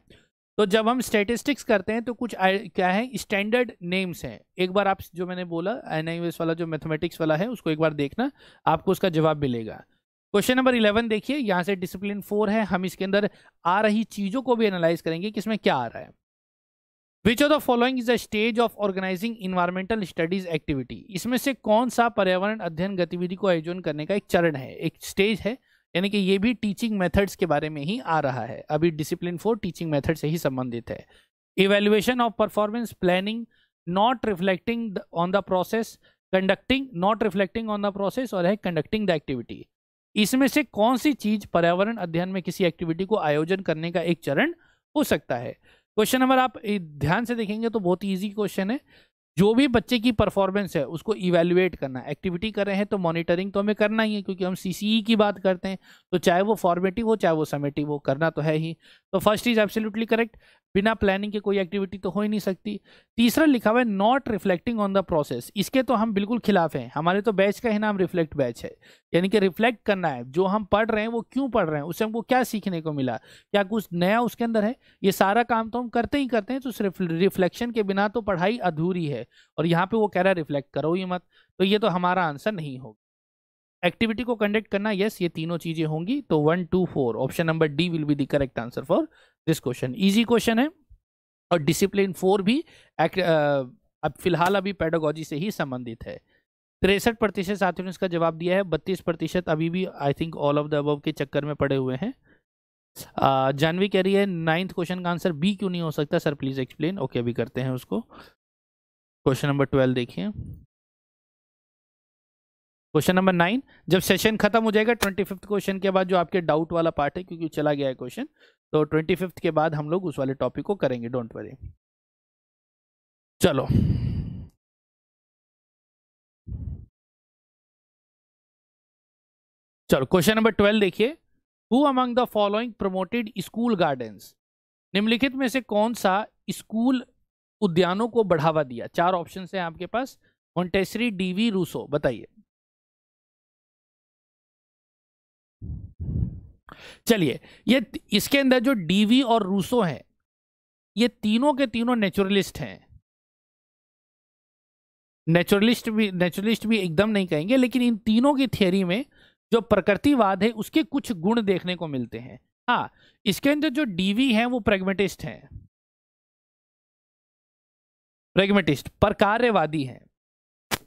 तो जब हम स्टेटिस्टिक्स करते हैं तो कुछ क्या है स्टैंडर्ड नेम्स हैं एक बार आप जो मैंने बोला एन वाला जो मैथमेटिक्स वाला है उसको एक बार देखना आपको उसका जवाब मिलेगा क्वेश्चन नंबर इलेवन देखिए यहाँ से डिसिप्लिन फोर है हम इसके अंदर आ रही चीज़ों को भी एनालाइज करेंगे कि इसमें क्या आ रहा है which of the following is a stage of organising environmental studies activity इसमें से कौन सा पर्यावरण अध्ययन गतिविधि को आयोजन करने का एक चरण है एक स्टेज है यानी कि ये भी टीचिंग मेथड्स के बारे में ही आ रहा है अभी डिसिप्लिन फोर टीचिंग मेथड से ही संबंधित है evaluation of performance planning not reflecting on the process conducting not reflecting on the process और है कंडक्टिंग द एक्टिविटी इसमें से कौन सी चीज पर्यावरण अध्ययन में किसी एक्टिविटी को आयोजन करने का एक चरण हो सकता है क्वेश्चन नंबर आप ध्यान से देखेंगे तो बहुत ईजी क्वेश्चन है जो भी बच्चे की परफॉर्मेंस है उसको इवेल्युएट करना एक्टिविटी कर रहे हैं तो मॉनिटरिंग तो हमें करना ही है क्योंकि हम सी e की बात करते हैं तो चाहे वो फॉर्मेटिव हो चाहे वो समेटिव हो करना तो है ही तो फर्स्ट इज एब्सोल्युटली करेक्ट बिना प्लानिंग के कोई एक्टिविटी तो हो ही नहीं सकती तीसरा लिखा हुआ है not reflecting on the process इसके तो हम बिल्कुल खिलाफ हैं हमारे तो बैच का ही नाम रिफ्लेक्ट बैच है यानी कि रिफ्लेक्ट करना है जो हम पढ़ रहे हैं वो क्यों पढ़ रहे हैं उससे हमको क्या सीखने को मिला क्या कुछ नया उसके अंदर है ये सारा काम तो हम करते ही करते हैं तो सिर्फ रिफ्लेक्शन के बिना तो पढ़ाई अधूरी है और यहाँ पर वो कह रहा है रिफ्लेक्ट करो ये मत तो ये तो हमारा आंसर नहीं होगा एक्टिविटी को कंडक्ट करना यस ये तीनों चीजें होंगी तो one two four option number D will be the correct answer for this question easy question है और डिसिप्लिन फोर भी अब फिलहाल अभी पेडोगोजी से ही संबंधित है तिरसठ प्रतिशत साथियों ने इसका जवाब दिया है बत्तीस प्रतिशत अभी भी I think all of the above के चक्कर में पड़े हुए हैं जानवी कह रही है नाइन्थ क्वेश्चन का आंसर बी क्यों नहीं हो सकता सर प्लीज़ एक्सप्लेन ओके अभी करते हैं उसको क्वेश्चन नंबर ट्वेल्व देखिए क्वेश्चन नंबर नाइन जब सेशन खत्म हो जाएगा ट्वेंटी फिफ्थ क्वेश्चन के बाद जो आपके डाउट वाला पार्ट है क्योंकि चला गया है क्वेश्चन तो ट्वेंटी फिफ्थ के बाद हम लोग उस वाले टॉपिक को करेंगे डोंट वरी चलो चलो क्वेश्चन नंबर ट्वेल्व देखिए who among the following promoted school gardens निम्नलिखित में से कौन सा स्कूल उद्यानों को बढ़ावा दिया चार ऑप्शन है आपके पास मोन्टेसरी डीवी रूसो बताइए चलिए ये इसके अंदर जो डीवी और रूसो है ये तीनों के तीनों नेचुरलिस्ट हैं नेचुरलिस्ट भी नेचुरलिस्ट भी एकदम नहीं कहेंगे लेकिन इन तीनों की थियोरी में जो प्रकृतिवाद है उसके कुछ गुण देखने को मिलते हैं हाँ इसके अंदर जो डीवी है वो प्रेगमेटिस्ट हैं प्रेगमेटिस्ट प्रकार्यवादी है हैं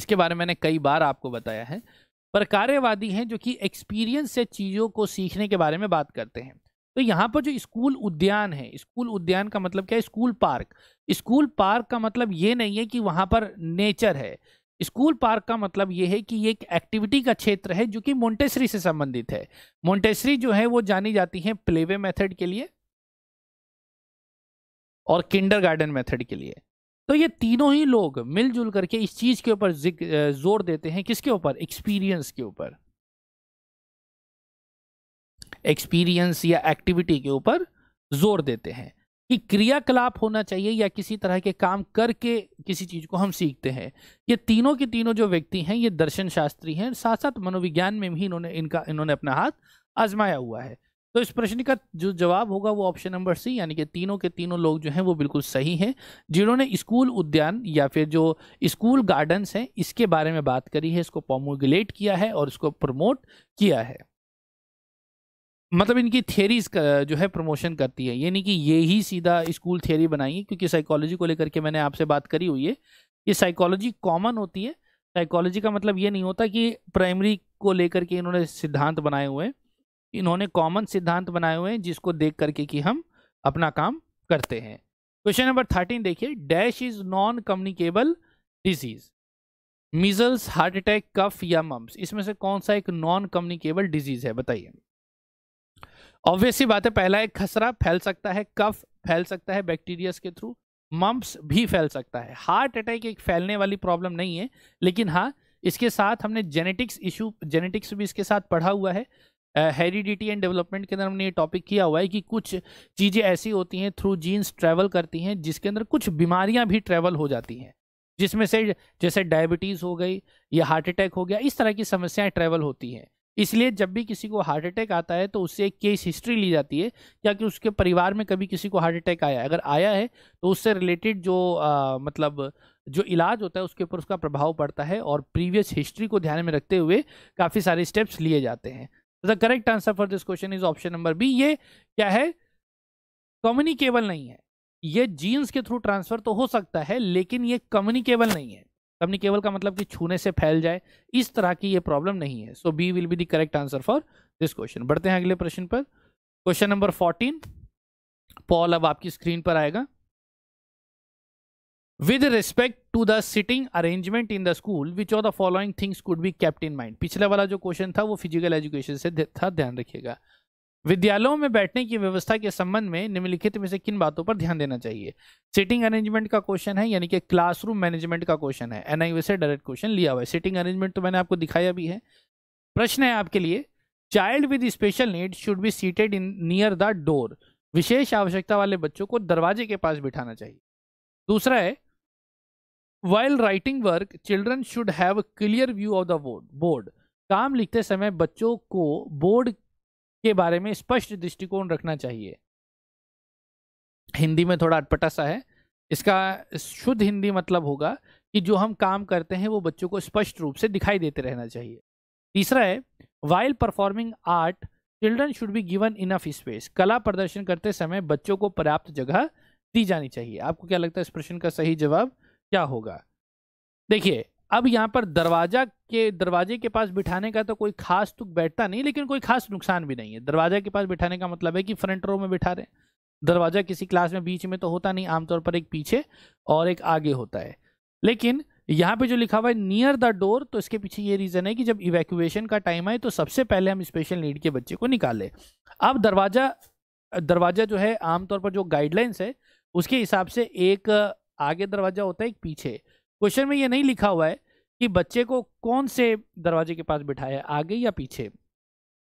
इसके बारे में मैंने कई बार आपको बताया है पर कार्यवादी हैं जो कि एक्सपीरियंस से चीज़ों को सीखने के बारे में बात करते हैं तो यहाँ पर जो स्कूल उद्यान है स्कूल उद्यान का मतलब क्या है स्कूल पार्क स्कूल पार्क का मतलब ये नहीं है कि वहाँ पर नेचर है स्कूल पार्क का मतलब ये है कि ये एक एक्टिविटी का क्षेत्र है जो कि मोन्टेसरी से संबंधित है मोन्टेसरी जो है वो जानी जाती है प्लेवे मेथड के लिए और किंडर गार्डन मेथड के लिए तो ये तीनों ही लोग मिलजुल करके इस चीज के ऊपर जोर देते हैं किसके ऊपर एक्सपीरियंस के ऊपर एक्सपीरियंस या एक्टिविटी के ऊपर जोर देते हैं कि क्रियाकलाप होना चाहिए या किसी तरह के काम करके किसी चीज को हम सीखते हैं ये तीनों के तीनों जो व्यक्ति हैं ये दर्शन शास्त्री हैं साथ साथ मनोविज्ञान में भी इन्होंने इनका इन्होंने अपना हाथ आजमाया हुआ है तो इस प्रश्न का जो जवाब होगा वो ऑप्शन नंबर सी यानी कि तीनों के तीनों लोग जो हैं वो बिल्कुल सही हैं जिन्होंने स्कूल उद्यान या फिर जो स्कूल गार्डन्स हैं इसके बारे में बात करी है इसको पॉमुगुलेट किया है और इसको प्रमोट किया है मतलब इनकी थियरीज जो है प्रमोशन करती है यानी कि ये ही सीधा स्कूल थियरी बनाई क्योंकि साइकोलॉजी को लेकर के मैंने आपसे बात करी हुई है ये साइकोलॉजी कॉमन होती है साइकोलॉजी का मतलब ये नहीं होता कि प्राइमरी को लेकर के इन्होंने सिद्धांत बनाए हुए हैं इन्होंने कॉमन सिद्धांत बनाए हुए हैं जिसको देख करके कि हम अपना काम करते हैं क्वेश्चन नंबर थर्टीन देखिए dash is non communicable disease measles heart attack cough या मम्स इसमें से कौन सा एक नॉन कम्युनिकेबल डिजीज है बताइए ऑब्वियसली बात है पहला एक खसरा फैल सकता है कफ फैल सकता है बैक्टीरियस के थ्रू मम्प्स भी फैल सकता है हार्ट अटैक एक फैलने वाली प्रॉब्लम नहीं है लेकिन हाँ इसके साथ हमने जेनेटिक्स इशू जेनेटिक्स भी इसके साथ पढ़ा हुआ है हेरिडिटी एंड डेवलपमेंट के अंदर हमने ये टॉपिक किया हुआ है कि कुछ चीज़ें ऐसी होती हैं थ्रू जीन्स ट्रैवल करती हैं जिसके अंदर कुछ बीमारियां भी ट्रैवल हो जाती हैं जिसमें से जैसे डायबिटीज़ हो गई या हार्ट अटैक हो गया इस तरह की समस्याएं ट्रैवल होती हैं इसलिए जब भी किसी को हार्ट अटैक आता है तो उससे एक केस हिस्ट्री ली जाती है या कि उसके परिवार में कभी किसी को हार्ट अटैक आया अगर आया है तो उससे रिलेटेड जो आ, मतलब जो इलाज होता है उसके ऊपर उसका प्रभाव पड़ता है और प्रीवियस हिस्ट्री को ध्यान में रखते हुए काफ़ी सारे स्टेप्स लिए जाते हैं the correct answer for this question is option number B ये क्या है कम्युनिकेबल नहीं है ये जीन्स के थ्रू ट्रांसफर तो हो सकता है लेकिन ये कम्युनिकेबल नहीं है कम्युनिकेबल का मतलब कि छूने से फैल जाए इस तरह की ये प्रॉब्लम नहीं है so B will be the correct answer for this question बढ़ते हैं अगले प्रश्न पर क्वेश्चन नंबर फोर्टीन पॉल अब आपकी स्क्रीन पर आएगा with respect to the sitting arrangement in the school which of the following things could be kept in mind पिछला वाला जो क्वेश्चन था वो फिजिकल एजुकेशन से था ध्यान रखिएगा विद्यालयों में बैठने की व्यवस्था के संबंध में निम्नलिखित में से किन बातों पर ध्यान देना चाहिए सिटिंग अरेंजमेंट का क्वेश्चन है यानी कि क्लासरूम मैनेजमेंट का क्वेश्चन है आई से डायरेक्ट क्वेश्चन लिया हुआ है सिटिंग अरेंजमेंट तो मैंने आपको दिखाया भी है प्रश्न है आपके लिए child with special need should be seated in near the door विशेष आवश्यकता वाले बच्चों को दरवाजे के पास बिठाना चाहिए दूसरा है while writing work children should have clear view of the board काम लिखते समय बच्चों को बोर्ड के बारे में स्पष्ट दृष्टिकोण रखना चाहिए हिंदी में थोड़ा अटपटा सा है इसका शुद्ध हिंदी मतलब होगा कि जो हम काम करते हैं वो बच्चों को स्पष्ट रूप से दिखाई देते रहना चाहिए तीसरा है while performing art children should be given enough space कला प्रदर्शन करते समय बच्चों को पर्याप्त जगह दी जानी चाहिए आपको क्या लगता है इस प्रश्न का सही जवाब क्या होगा देखिए अब यहाँ पर दरवाजा के दरवाजे के पास बिठाने का तो कोई खास तुक तो बैठता नहीं लेकिन कोई खास नुकसान भी नहीं है दरवाजा के पास बिठाने का मतलब है कि फ्रंट रो में बिठा रहे दरवाजा किसी क्लास में बीच में तो होता नहीं आमतौर पर एक पीछे और एक आगे होता है लेकिन यहाँ पे जो लिखा हुआ है नियर द डोर तो इसके पीछे ये रीज़न है कि जब इवेक्यूएशन का टाइम आए तो सबसे पहले हम स्पेशल नीड के बच्चे को निकालें अब दरवाज़ा दरवाज़ा जो है आमतौर पर जो गाइडलाइंस है उसके हिसाब से एक आगे दरवाजा होता है एक पीछे क्वेश्चन में ये नहीं लिखा हुआ है कि बच्चे को कौन से दरवाजे के पास बिठाया है आगे या पीछे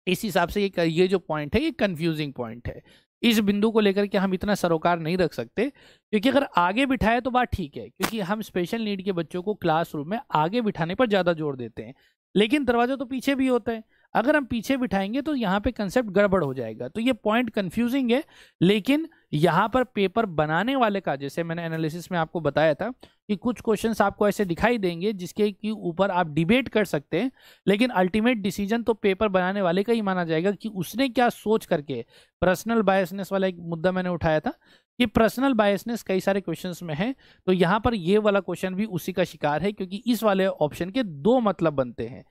इस हिसाब से ये ये जो पॉइंट है ये कंफ्यूजिंग पॉइंट है इस बिंदु को लेकर के हम इतना सरोकार नहीं रख सकते क्योंकि अगर आगे बिठाए तो बात ठीक है क्योंकि हम स्पेशल नीड के बच्चों को क्लासरूम में आगे बिठाने पर ज़्यादा जोर देते हैं लेकिन दरवाजा तो पीछे भी होता है अगर हम पीछे बिठाएंगे तो यहाँ पे कंसेप्ट गड़बड़ हो जाएगा तो ये पॉइंट कन्फ्यूजिंग है लेकिन यहाँ पर पेपर बनाने वाले का जैसे मैंने एनालिसिस में आपको बताया था कि कुछ क्वेश्चंस आपको ऐसे दिखाई देंगे जिसके कि ऊपर आप डिबेट कर सकते हैं लेकिन अल्टीमेट डिसीजन तो पेपर बनाने वाले का ही माना जाएगा कि उसने क्या सोच करके पर्सनल बायसनेस वाला एक मुद्दा मैंने उठाया था कि पर्सनल बायसनेस कई सारे क्वेश्चन में है तो यहाँ पर ये वाला क्वेश्चन भी उसी का शिकार है क्योंकि इस वाले ऑप्शन के दो मतलब बनते हैं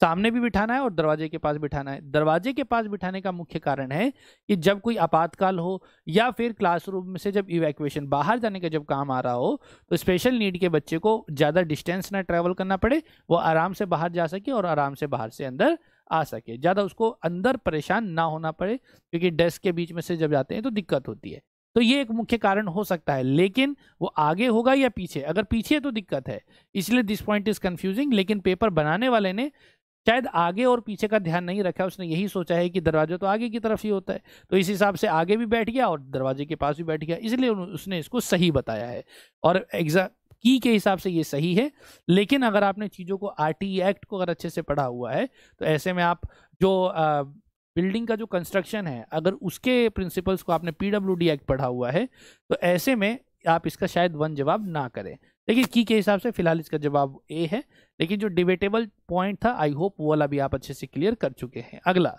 सामने भी बिठाना है और दरवाजे के पास बिठाना है दरवाजे के पास बिठाने का मुख्य कारण है कि जब कोई आपातकाल हो या फिर क्लासरूम में से जब इवैक्यूएशन बाहर जाने का जब काम आ रहा हो तो स्पेशल नीड के बच्चे को ज़्यादा डिस्टेंस ना ट्रैवल करना पड़े वो आराम से बाहर जा सके और आराम से बाहर से अंदर आ सके ज़्यादा उसको अंदर परेशान ना होना पड़े क्योंकि डेस्क के बीच में से जब जाते हैं तो दिक्कत होती है तो ये एक मुख्य कारण हो सकता है लेकिन वो आगे होगा या पीछे अगर पीछे तो दिक्कत है इसलिए दिस पॉइंट इज कंफ्यूजिंग लेकिन पेपर बनाने वाले ने शायद आगे और पीछे का ध्यान नहीं रखा उसने यही सोचा है कि दरवाजा तो आगे की तरफ ही होता है तो इस हिसाब से आगे भी बैठ गया और दरवाजे के पास भी बैठ गया इसलिए उसने इसको सही बताया है और एग्जाम की के हिसाब से ये सही है लेकिन अगर आपने चीज़ों को आर एक्ट को अगर अच्छे से पढ़ा हुआ है तो ऐसे में आप जो आ, बिल्डिंग का जो कंस्ट्रक्शन है अगर उसके प्रिंसिपल्स को आपने पी एक्ट पढ़ा हुआ है तो ऐसे में आप इसका शायद वन जवाब ना करें लेकिन की के हिसाब से फिलहाल इसका जवाब ए है लेकिन जो डिबेटेबल पॉइंट था आई होप वो वाला भी आप अच्छे से क्लियर कर चुके हैं अगला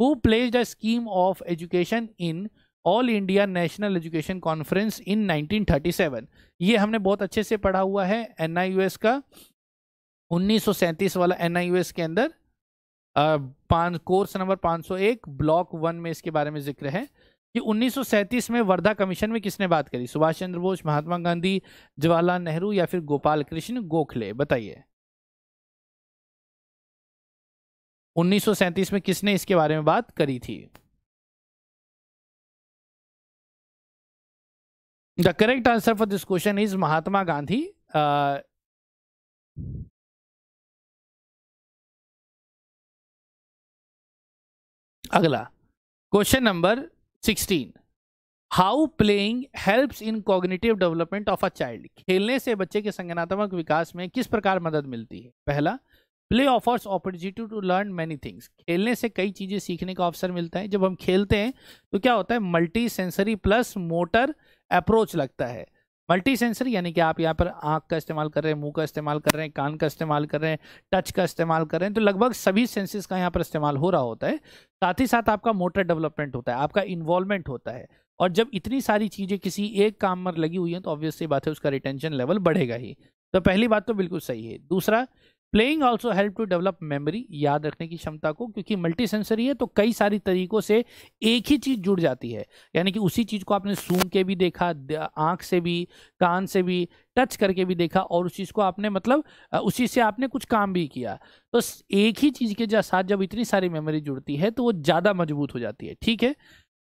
who placed the scheme of education in all India national education conference in 1937 ये हमने बहुत अच्छे से पढ़ा हुआ है एन का 1937 वाला एन के अंदर पांच कोर्स नंबर 501 ब्लॉक वन में इसके बारे में जिक्र है कि 1937 में वर्धा कमीशन में किसने बात करी सुभाष चंद्र बोस महात्मा गांधी जवाहरलाल नेहरू या फिर गोपाल कृष्ण गोखले बताइए 1937 में किसने इसके बारे में बात करी थी the correct answer for this question is Mahatma Gandhi अगला question number sixteen how playing helps in cognitive development of a child खेलने से बच्चे के संगनात्मक विकास में किस प्रकार मदद मिलती है पहला play offers opportunity to learn many things खेलने से कई चीज़ें सीखने का अवसर मिलता है जब हम खेलते हैं तो क्या होता है multi sensory plus motor approach लगता है मल्टी सेंसरी यानी कि आप यहाँ पर आँख का इस्तेमाल कर रहे हैं मुंह का इस्तेमाल कर रहे हैं कान का इस्तेमाल कर रहे हैं टच का इस्तेमाल कर रहे हैं तो लगभग सभी सेंसेस का यहाँ पर इस्तेमाल हो रहा होता है साथ ही साथ आपका मोटर डेवलपमेंट होता है आपका इन्वॉल्वमेंट होता है और जब इतनी सारी चीज़ें किसी एक काम पर लगी हुई हैं तो ऑब्वियसली बात है उसका रिटेंशन लेवल बढ़ेगा ही तो पहली बात तो बिल्कुल सही है दूसरा playing also help to develop memory याद रखने की क्षमता को क्योंकि मल्टी सेंसरी है तो कई सारी तरीकों से एक ही चीज़ जुड़ जाती है यानी कि उसी चीज़ को आपने सूंघ के भी देखा आँख से भी कान से भी टच करके भी देखा और उस चीज़ को आपने मतलब उसी से आपने कुछ काम भी किया तो एक ही चीज़ के साथ जब इतनी सारी मेमोरी जुड़ती है तो वो ज़्यादा मजबूत हो जाती है ठीक है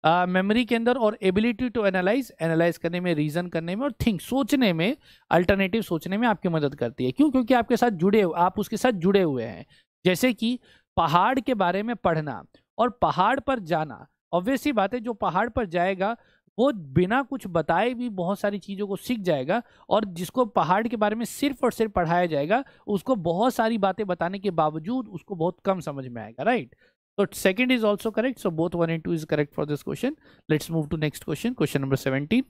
मेमोरी के अंदर और एबिलिटी टू एनालाइज एनालाइज करने में रीजन करने में और थिंक सोचने में अल्टरनेटिव सोचने में आपकी मदद करती है क्यों क्योंकि आपके साथ जुड़े आप उसके साथ जुड़े हुए हैं जैसे कि पहाड़ के बारे में पढ़ना और पहाड़ पर जाना ऑब्वियसली बात है जो पहाड़ पर जाएगा वो बिना कुछ बताए भी बहुत सारी चीज़ों को सीख जाएगा और जिसको पहाड़ के बारे में सिर्फ और सिर्फ पढ़ाया जाएगा उसको बहुत सारी बातें बताने के बावजूद उसको बहुत कम समझ में आएगा right So second is also correct. So both 1 and 2 is correct for this question. Let's move to next question. Question number 17.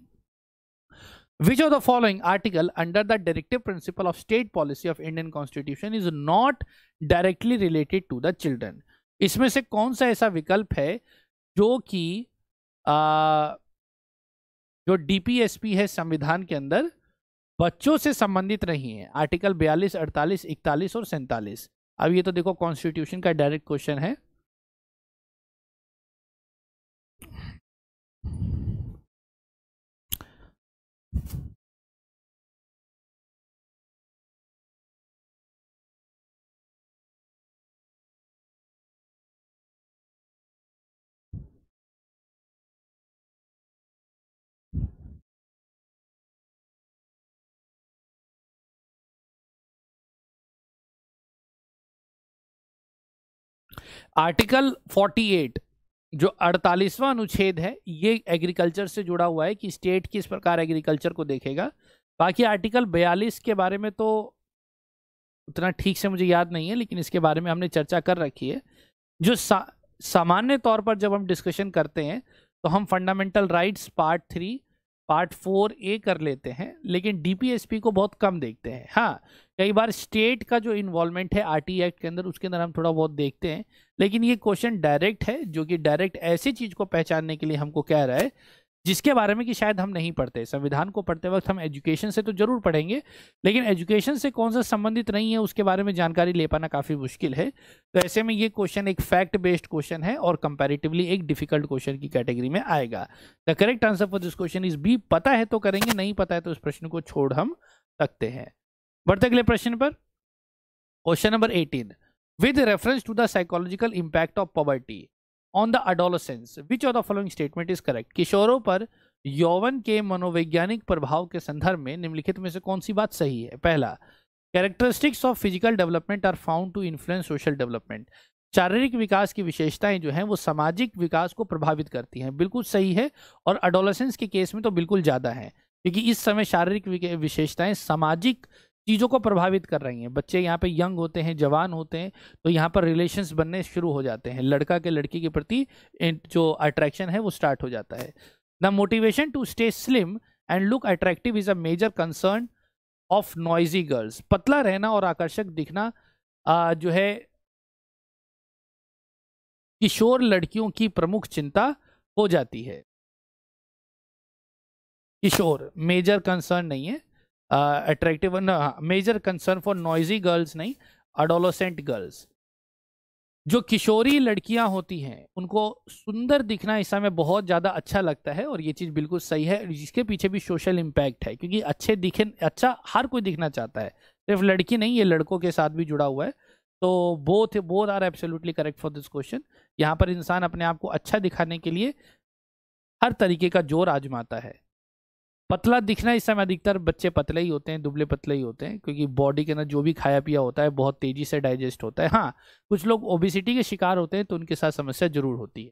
Which of the following article under the directive principle of state policy of Indian constitution is not directly related to the children? इसमें से कौन सा ऐसा विकल्प है जो कि जो डीपीएसपी है संविधान के अंदर बच्चों से संबंधित नहीं है आर्टिकल 42, 48, 41 और सैंतालीस अब ये तो देखो कॉन्स्टिट्यूशन का डायरेक्ट क्वेश्चन है आर्टिकल 48 जो 48वां अनुच्छेद है ये एग्रीकल्चर से जुड़ा हुआ है कि स्टेट किस प्रकार एग्रीकल्चर को देखेगा बाकी आर्टिकल बयालीस के बारे में तो उतना ठीक से मुझे याद नहीं है लेकिन इसके बारे में हमने चर्चा कर रखी है जो सा, सामान्य तौर पर जब हम डिस्कशन करते हैं तो हम fundamental rights part three part four A कर लेते हैं लेकिन डीपीएसपी को बहुत कम देखते हैं हाँ कई बार स्टेट का जो इन्वॉल्वमेंट है आरटी एक्ट के अंदर उसके अंदर हम थोड़ा बहुत देखते हैं लेकिन ये क्वेश्चन डायरेक्ट है जो कि डायरेक्ट ऐसी चीज़ को पहचानने के लिए हमको कह रहा है जिसके बारे में कि शायद हम नहीं पढ़ते संविधान को पढ़ते वक्त हम एजुकेशन से तो जरूर पढ़ेंगे लेकिन एजुकेशन से कौन सा संबंधित नहीं है उसके बारे में जानकारी ले पाना काफ़ी मुश्किल है तो ऐसे में ये क्वेश्चन एक फैक्ट बेस्ड क्वेश्चन है और कंपेरेटिवली एक डिफिकल्ट क्वेश्चन की कैटेगरी में आएगा the correct answer for this question is B पता है तो करेंगे नहीं पता है तो इस प्रश्न को छोड़ हम सकते हैं बढ़ते अगले प्रश्न पर question number eighteen with reference to the psychological impact of poverty on the adolescence which of the following statement is correct किशोरों पर यौवन के मनोवैज्ञानिक प्रभाव के संदर्भ में निम्नलिखित में से कौन सी बात सही है पहला characteristics of physical development are found to influence social development शारीरिक विकास की विशेषताएं जो हैं वो सामाजिक विकास को प्रभावित करती हैं बिल्कुल सही है और अडोलसेंस के केस में तो बिल्कुल ज़्यादा है क्योंकि इस समय शारीरिक विशेषताएं सामाजिक चीज़ों को प्रभावित कर रही हैं बच्चे यहाँ पे यंग होते हैं जवान होते हैं तो यहाँ पर रिलेशंस बनने शुरू हो जाते हैं लड़का के लड़की के प्रति जो अट्रैक्शन है वो स्टार्ट हो जाता है the motivation to stay slim and look attractive is a major concern of noisy girls पतला रहना और आकर्षक दिखना आ, जो है किशोर लड़कियों की प्रमुख चिंता हो जाती है किशोर मेजर कंसर्न नहीं है attractive major concern for noisy girls नहीं अडोलोसेंट गर्ल्स जो किशोरी लड़कियां होती हैं उनको सुंदर दिखना इस समय बहुत ज़्यादा अच्छा लगता है और ये चीज़ बिल्कुल सही है जिसके पीछे भी सोशल इम्पैक्ट है क्योंकि अच्छे दिखे अच्छा हर कोई दिखना चाहता है सिर्फ लड़की नहीं ये लड़कों के साथ भी जुड़ा हुआ है तो both both are absolutely correct for this question यहाँ पर इंसान अपने आप को अच्छा दिखाने के लिए हर तरीके का जोर आजमाता है पतला दिखना इस समय अधिकतर बच्चे पतले ही होते हैं दुबले पतले ही होते हैं क्योंकि बॉडी के अंदर जो भी खाया पिया होता है बहुत तेजी से डाइजेस्ट होता है हाँ कुछ लोग ओबिसिटी के शिकार होते हैं तो उनके साथ समस्या जरूर होती है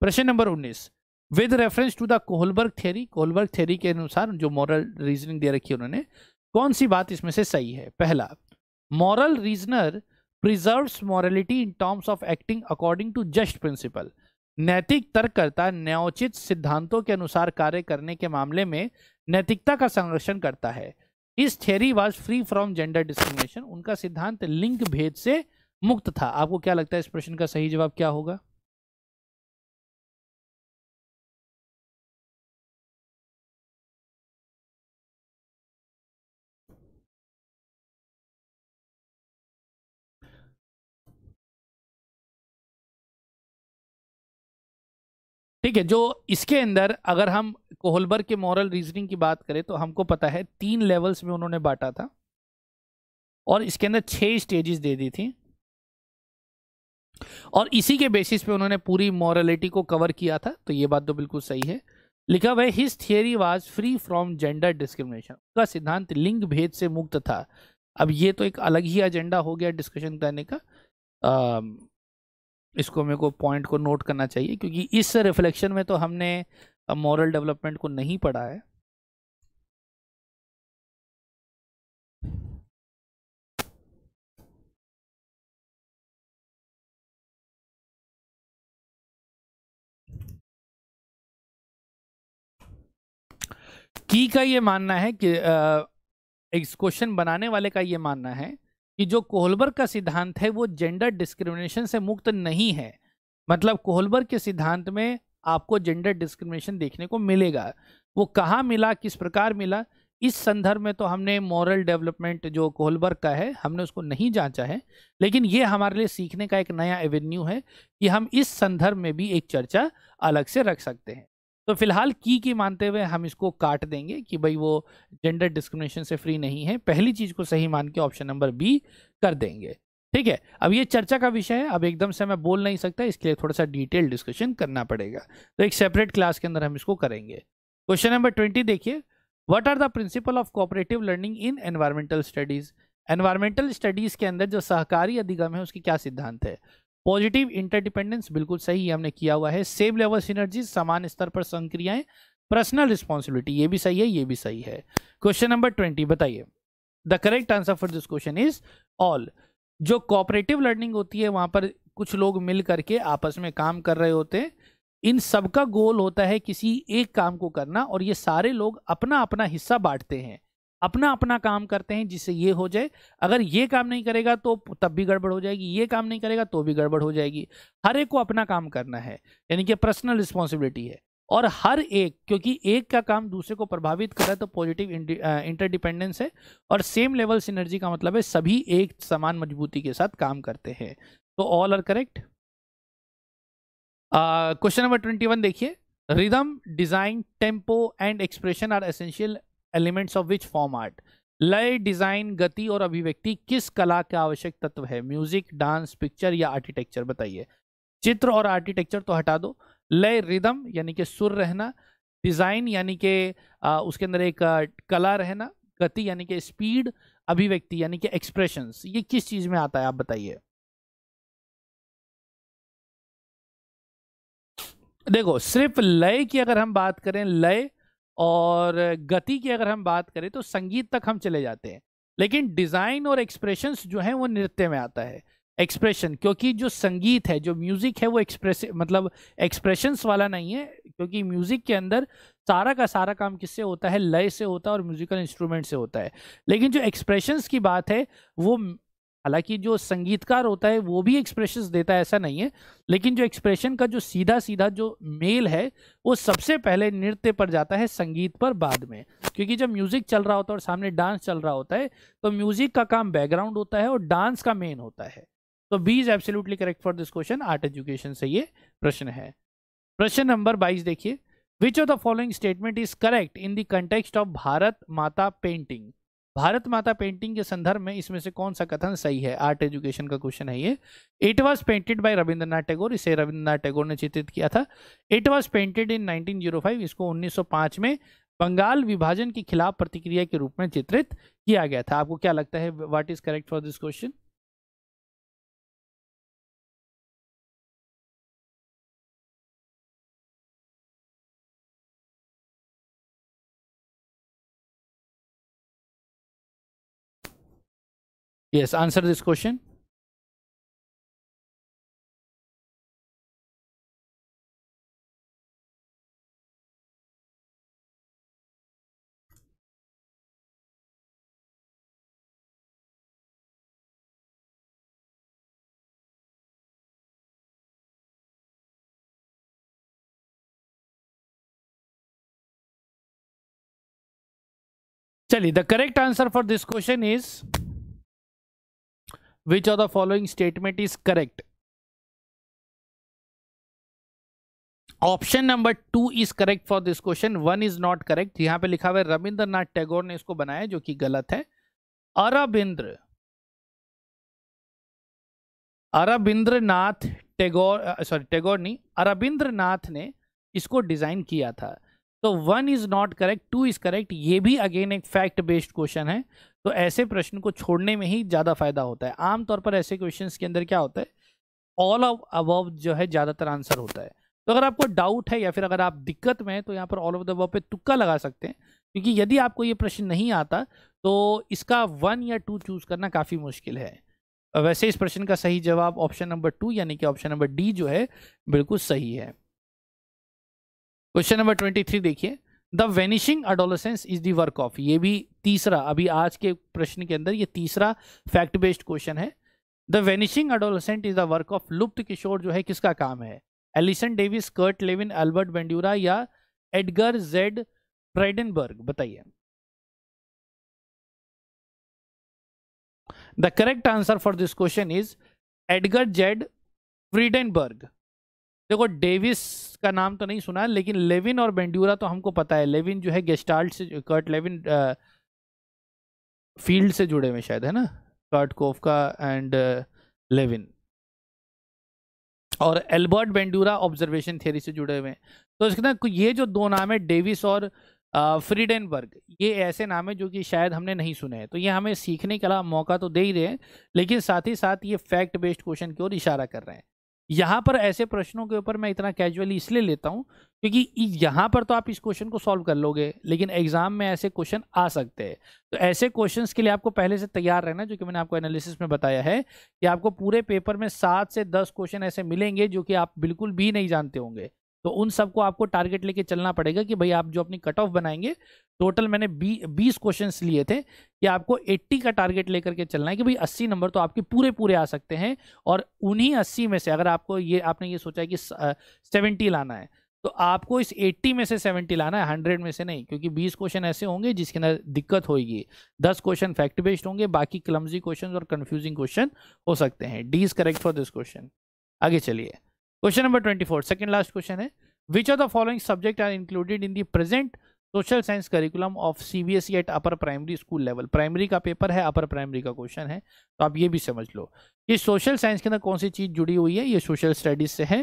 प्रश्न नंबर उन्नीस with reference to the Kohlberg theory Kohlberg theory के अनुसार जो मॉरल रीजनिंग दे रखी है उन्होंने कौन सी बात इसमें से सही है पहला moral reasoner preserves morality in terms of acting according to just principle नैतिक तर्ककर्ता न्यायोचित सिद्धांतों के अनुसार कार्य करने के मामले में नैतिकता का संरक्षण करता है his theory was free from gender discrimination उनका सिद्धांत लिंग भेद से मुक्त था आपको क्या लगता है इस प्रश्न का सही जवाब क्या होगा ठीक है जो इसके अंदर अगर हम कोहलबर के मॉरल रीजनिंग की बात करें तो हमको पता है तीन लेवल्स में उन्होंने बांटा था और इसके अंदर छह स्टेजेस दे दी थी और इसी के बेसिस पे उन्होंने पूरी मॉरलिटी को कवर किया था तो ये बात तो बिल्कुल सही है लिखा हुआ है his theory was free from gender discrimination उसका सिद्धांत लिंग भेद से मुक्त था अब ये तो एक अलग ही एजेंडा हो गया डिस्कशन करने का इसको मेरे को पॉइंट को नोट करना चाहिए क्योंकि इस रिफ्लेक्शन में तो हमने मॉरल डेवलपमेंट को नहीं पढ़ा है की का ये मानना है कि आ, इस क्वेश्चन बनाने वाले का ये मानना है कि जो कोहलबर का सिद्धांत है वो जेंडर डिस्क्रिमिनेशन से मुक्त नहीं है मतलब कोहलबर के सिद्धांत में आपको जेंडर डिस्क्रिमिनेशन देखने को मिलेगा वो कहाँ मिला किस प्रकार मिला इस संदर्भ में तो हमने मॉरल डेवलपमेंट जो कोहलबर्ग का है हमने उसको नहीं जांचा है लेकिन ये हमारे लिए सीखने का एक नया एवेन्यू है कि हम इस संदर्भ में भी एक चर्चा अलग से रख सकते हैं तो फिलहाल की की मानते हुए हम इसको काट देंगे कि भाई वो जेंडर डिस्क्रिमिनेशन से फ्री नहीं है पहली चीज़ को सही मान के ऑप्शन नंबर बी कर देंगे ठीक है अब ये चर्चा का विषय है अब एकदम से मैं बोल नहीं सकता इसके लिए थोड़ा सा डिटेल डिस्कशन करना पड़ेगा तो एक सेपरेट क्लास के अंदर हम इसको करेंगे क्वेश्चन नंबर ट्वेंटी देखिए what are the principle of cooperative learning in environmental studies environmental studies के अंदर जो सहकारी अधिगम है उसके क्या सिद्धांत है पॉजिटिव इंटरडिपेंडेंस बिल्कुल सही हमने किया हुआ है सेम लेवल सिनर्जी समान स्तर पर संक्रियाएं पर्सनल रिस्पॉन्सिबिलिटी ये भी सही है ये भी सही है क्वेश्चन नंबर ट्वेंटी बताइए the correct answer for this question is all जो कॉपरेटिव लर्निंग होती है वहां पर कुछ लोग मिल करके आपस में काम कर रहे होते हैं इन सबका गोल होता है किसी एक काम को करना और ये सारे लोग अपना अपना हिस्सा बांटते हैं अपना अपना काम करते हैं जिससे ये हो जाए अगर ये काम नहीं करेगा तो तब भी गड़बड़ हो जाएगी ये काम नहीं करेगा तो भी गड़बड़ हो जाएगी हर एक को अपना काम करना है यानी कि पर्सनल रिस्पॉन्सिबिलिटी है और हर एक क्योंकि एक का काम दूसरे को प्रभावित करे तो पॉजिटिव इंटरडिपेंडेंस है और सेम लेवल सिनर्जी का मतलब है सभी एक समान मजबूती के साथ काम करते हैं तो all are correct question number twenty one देखिए rhythm design tempo and expression are essential elements of which form art लय डिजाइन गति और अभिव्यक्ति किस कला के आवश्यक तत्व है म्यूजिक डांस पिक्चर या आर्किटेक्चर बताइए चित्र और आर्किटेक्चर तो हटा दो लय रिदम यानी कि सुर रहना डिज़ाइन यानी कि उसके अंदर एक कला रहना गति यानी कि स्पीड अभिव्यक्ति यानी कि एक्सप्रेशंस ये किस चीज़ में आता है आप बताइए देखो सिर्फ लय की अगर हम बात करें लय और गति की अगर हम बात करें तो संगीत तक हम चले जाते हैं लेकिन डिज़ाइन और एक्सप्रेशन जो हैं वो नृत्य में आता है एक्सप्रेशन क्योंकि जो संगीत है जो म्यूज़िक है वो एक्सप्रेस मतलब एक्सप्रेशंस वाला नहीं है क्योंकि म्यूज़िक के अंदर सारा का सारा काम किससे होता है लय से होता है और म्यूज़िकल इंस्ट्रूमेंट से होता है लेकिन जो एक्सप्रेशंस की बात है वो हालांकि जो संगीतकार होता है वो भी एक्सप्रेशन देता है ऐसा नहीं है लेकिन जो एक्सप्रेशन का जो सीधा सीधा जो मेल है वो सबसे पहले नृत्य पर जाता है संगीत पर बाद में क्योंकि जब म्यूज़िक चल रहा होता है और सामने डांस चल रहा होता है तो म्यूज़िक का काम बैकग्राउंड होता है और डांस का मेन होता है तो B is absolutely correct for this question art education से ये प्रश्न है प्रश्न नंबर बाईस देखिए which of the following statement is correct in the context of Bharat Mata painting Bharat Mata painting के संदर्भ में इसमें से कौन सा कथन सही है आर्ट एजुकेशन का क्वेश्चन है ये it was painted by Rabindranath Tagore इसे रविंद्रनाथ टैगोर ने चित्रित किया था इट वॉज पेंटेड इन 1905 इसको 1905 में बंगाल विभाजन के खिलाफ प्रतिक्रिया के रूप में चित्रित किया गया था आपको क्या लगता है what is correct for this question Yes, answer this question. Chali, the correct answer for this question is which of the following statement is correct option number two is correct for this question one is not correct यहां पे लिखा हुआ है रविंद्रनाथ टैगोर ने इसको बनाया जो कि गलत है अरबिंद्र अरबिंद्र नाथ टैगोर सॉरी टैगोर नहीं अरबिंद्र नाथ ने इसको डिजाइन किया था तो one is not correct two is correct ये भी अगेन एक फैक्ट बेस्ड क्वेश्चन है तो ऐसे प्रश्न को छोड़ने में ही ज़्यादा फायदा होता है आमतौर पर ऐसे क्वेश्चन के अंदर क्या होता है ऑल ऑफ अबव जो है ज़्यादातर आंसर होता है तो अगर आपको डाउट है या फिर अगर आप दिक्कत में हैं तो यहाँ पर ऑल ऑफ द अबव पे तुक्का लगा सकते हैं क्योंकि यदि आपको ये प्रश्न नहीं आता तो इसका वन या टू चूज़ करना काफ़ी मुश्किल है वैसे इस प्रश्न का सही जवाब ऑप्शन नंबर टू यानी कि ऑप्शन नंबर डी जो है बिल्कुल सही है क्वेश्चन नंबर ट्वेंटी थ्री देखिए the vanishing adolescence is the work of ये भी तीसरा अभी आज के प्रश्न के अंदर ये तीसरा फैक्ट बेस्ड क्वेश्चन है the vanishing adolescent is the work of लुप्त किशोर जो है किसका काम है Allison Davis Kurt Lewin Albert Bandura या एडगर जेड फ्रेडनबर्ग बताइए the correct answer for this question is Edgar Z Friedenberg देखो डेविस का नाम तो नहीं सुना लेकिन लेविन और बेंड्यूरा तो हमको पता है लेविन जो है गेस्टाल्ट से कर्ट लेविन फील्ड से जुड़े हुए शायद है ना कोफका एंड लेविन और एल्बर्ट बेंडूरा ऑब्जर्वेशन थ्योरी से जुड़े हुए हैं तो इसके ना ये जो दो नाम है डेविस और फ्रीडनबर्ग uh, ये ऐसे नाम है जो कि शायद हमने नहीं सुने हैं तो ये हमें सीखने का मौका तो दे ही रहे हैं लेकिन साथ ही साथ ये फैक्ट बेस्ड क्वेश्चन की ओर इशारा कर रहे हैं यहाँ पर ऐसे प्रश्नों के ऊपर मैं इतना कैजुअली इसलिए लेता हूँ क्योंकि यहाँ पर तो आप इस क्वेश्चन को सॉल्व कर लोगे लेकिन एग्जाम में ऐसे क्वेश्चन आ सकते हैं तो ऐसे क्वेश्चन के लिए आपको पहले से तैयार रहना जो कि मैंने आपको एनालिसिस में बताया है कि आपको पूरे पेपर में सात से दस क्वेश्चन ऐसे मिलेंगे जो कि आप बिल्कुल भी नहीं जानते होंगे तो उन सबको आपको टारगेट लेके चलना पड़ेगा कि भाई आप जो अपनी कट ऑफ बनाएंगे टोटल मैंने बी बीस क्वेश्चन लिए थे कि आपको 80 का टारगेट लेकर के चलना है कि भाई 80 नंबर तो आपके पूरे पूरे आ सकते हैं और उन्हीं 80 में से अगर आपको ये आपने ये सोचा है कि सेवेंटी लाना है तो आपको इस 80 में से 70 लाना है 100 में से नहीं क्योंकि 20 क्वेश्चन ऐसे होंगे जिसके अंदर दिक्कत होगी 10 क्वेश्चन फैक्ट बेस्ड होंगे बाकी क्लमजी क्वेश्चन और कन्फ्यूजिंग क्वेश्चन हो सकते हैं D is correct for this question आगे चलिए question number twenty four second last question है which are the following subject are included in the present social science curriculum of C B S E at upper primary school level primary का paper है upper primary का question है तो आप ये भी समझ लो ये सोशल साइंस के अंदर कौन सी चीज़ जुड़ी हुई है ये सोशल स्टडीज से है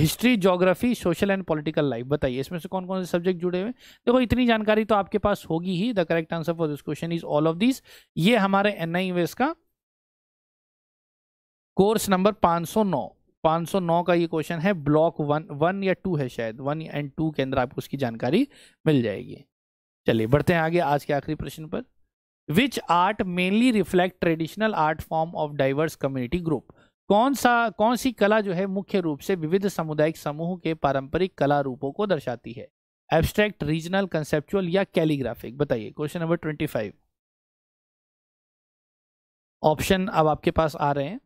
history geography social and political life बताइए इसमें से कौन कौन से सब्जेक्ट जुड़े हुए देखो इतनी जानकारी तो आपके पास होगी ही the correct answer for this question is all of this ये हमारे एन आई का कोर्स नंबर सौ नौ 509 का ये क्वेश्चन है ब्लॉक वन वन या टू है शायद वन एंड टू के अंदर आपको उसकी जानकारी मिल जाएगी चलिए बढ़ते हैं आगे आज के आखिरी प्रश्न पर which art mainly reflect traditional art form of diverse community group कौन सा कौन सी कला जो है मुख्य रूप से विविध सामुदायिक समूह के पारंपरिक कला रूपों को दर्शाती है एब्स्ट्रैक्ट रीजनल कंसेप्चुअल या कैलीग्राफिक बताइए question number twenty five option अब आपके पास आ रहे हैं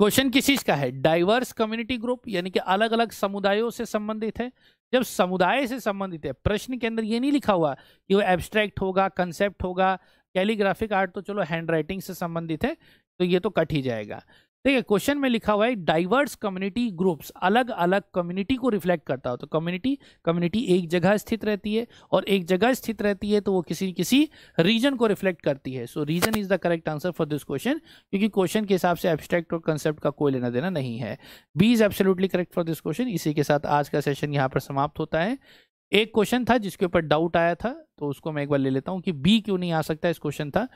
क्वेश्चन किस चीज का है डाइवर्स कम्युनिटी ग्रुप यानी कि अलग अलग समुदायों से संबंधित है जब समुदाय से संबंधित है प्रश्न के अंदर ये नहीं लिखा हुआ कि वो एब्स्ट्रैक्ट होगा कंसेप्ट होगा कैलीग्राफिक आर्ट तो चलो हैंड राइटिंग से संबंधित है तो ये तो कट ही जाएगा देखिए क्वेश्चन में लिखा हुआ है डाइवर्स कम्युनिटी ग्रुप्स अलग अलग कम्युनिटी को रिफ्लेक्ट करता हो तो कम्युनिटी कम्युनिटी एक जगह स्थित रहती है और एक जगह स्थित रहती है तो वो किसी किसी रीजन को रिफ्लेक्ट करती है so region is the correct answer for this question क्योंकि क्वेश्चन के हिसाब से एब्स्ट्रैक्ट और कंसेप्ट का कोई लेना देना नहीं है B is absolutely correct for this question इसी के साथ आज का सेशन यहाँ पर समाप्त होता है एक क्वेश्चन था जिसके ऊपर डाउट आया था तो उसको मैं एक बार ले लेता हूँ कि बी क्यों नहीं आ सकता इस क्वेश्चन था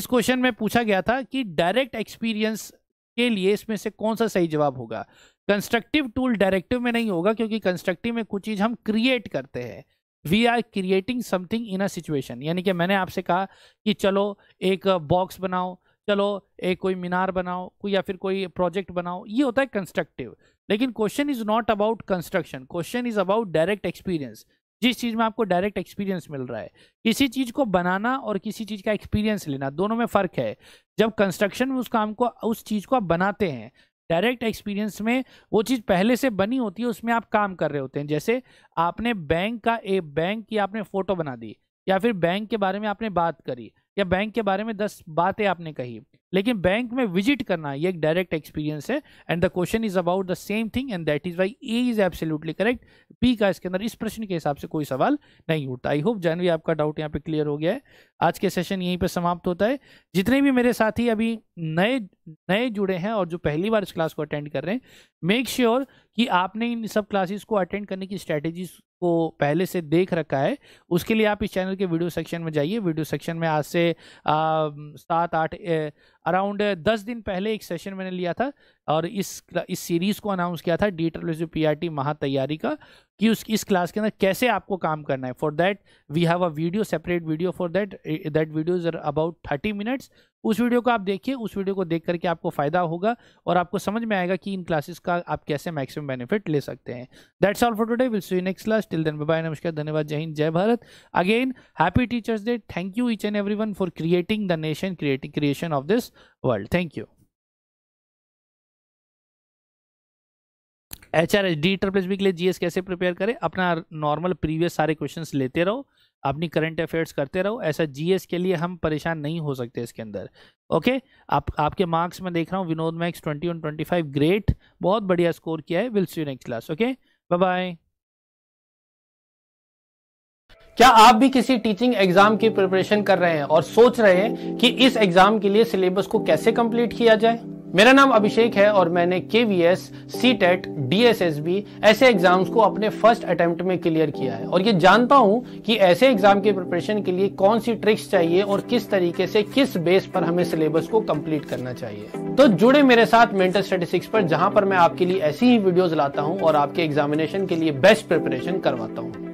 इस क्वेश्चन में पूछा गया था कि डायरेक्ट एक्सपीरियंस के लिए इसमें से कौन सा सही जवाब होगा कंस्ट्रक्टिव टूल डायरेक्टिव में नहीं होगा क्योंकि कंस्ट्रक्टिव में कुछ चीज़ हम क्रिएट करते हैं we are creating something in a situation यानी कि मैंने आपसे कहा कि चलो एक बॉक्स बनाओ चलो एक कोई मीनार बनाओ कोई या फिर कोई प्रोजेक्ट बनाओ ये होता है कंस्ट्रक्टिव लेकिन question is not about construction question is about direct experience जिस चीज़ में आपको डायरेक्ट एक्सपीरियंस मिल रहा है किसी चीज़ को बनाना और किसी चीज़ का एक्सपीरियंस लेना दोनों में फ़र्क है जब कंस्ट्रक्शन में उस काम को उस चीज़ को आप बनाते हैं डायरेक्ट एक्सपीरियंस में वो चीज़ पहले से बनी होती है उसमें आप काम कर रहे होते हैं जैसे आपने बैंक का ए बैंक की आपने फ़ोटो बना दी या फिर बैंक के बारे में आपने बात करी या बैंक के बारे में दस बातें आपने कही लेकिन बैंक में विजिट करना ये एक डायरेक्ट एक्सपीरियंस है and the question is about the same thing and that is why A is absolutely correct पी का इसके अंदर इस प्रश्न के हिसाब से कोई सवाल नहीं उठता आई होप जानवी आपका डाउट यहाँ पे क्लियर हो गया है आज के सेशन यहीं पर समाप्त होता है जितने भी मेरे साथी अभी नए नए जुड़े हैं और जो पहली बार इस क्लास को अटेंड कर रहे हैं मेक श्योर sure कि आपने इन सब क्लासेस को अटेंड करने की स्ट्रैटेजीज को पहले से देख रखा है उसके लिए आप इस चैनल के वीडियो सेक्शन में जाइए वीडियो सेक्शन में आज से सात आठ अराउंड दस दिन पहले एक सेशन मैंने लिया था और इस इस सीरीज़ को अनाउंस किया था D W P R T महातैयारी का कि उस इस क्लास के अंदर कैसे आपको काम करना है for that we have a video separate video for that that video is about thirty minutes उस वीडियो को आप देखिए उस वीडियो को देख करके आपको फ़ायदा होगा और आपको समझ में आएगा कि इन क्लासेस का आप कैसे मैक्सिमम बेनिफिट ले सकते हैं that's all for today will see next class till then bye नमस्कार धन्यवाद जय हिंद जय Bharat again happy teachers day thank you each and every for creating the nation creating creation of this world thank you H R H D interplace भी के लिए GS कैसे prepare करें अपना नॉर्मल प्रीवियस सारे क्वेश्चंस लेते रहो अपनी करंट अफेयर्स करते रहो ऐसा जीएस के लिए हम परेशान नहीं हो सकते इसके अंदर ओके आप आपके मार्क्स में देख रहा हूँ Vinod max twenty one twenty five great बहुत बढ़िया स्कोर किया है will see next class okay bye bye क्या आप भी किसी टीचिंग एग्जाम की प्रिपरेशन कर रहे हैं और सोच रहे हैं कि इस एग्जाम के लिए सिलेबस को कैसे कंप्लीट किया जाए मेरा नाम अभिषेक है और मैंने K V S C TET D S S B ऐसे एग्जाम्स को अपने फर्स्ट अटेम्प्ट में क्लियर किया है और ये जानता हूँ कि ऐसे एग्जाम के प्रिपरेशन के लिए कौन सी ट्रिक्स चाहिए और किस तरीके से किस बेस पर हमें सिलेबस को कंप्लीट करना चाहिए तो जुड़े मेरे साथ मेंटल स्टेटिस्टिक्स पर जहाँ पर मैं आपके लिए ऐसी ही वीडियोज लाता हूँ और आपके एग्जामिनेशन के लिए बेस्ट प्रिपरेशन करवाता हूँ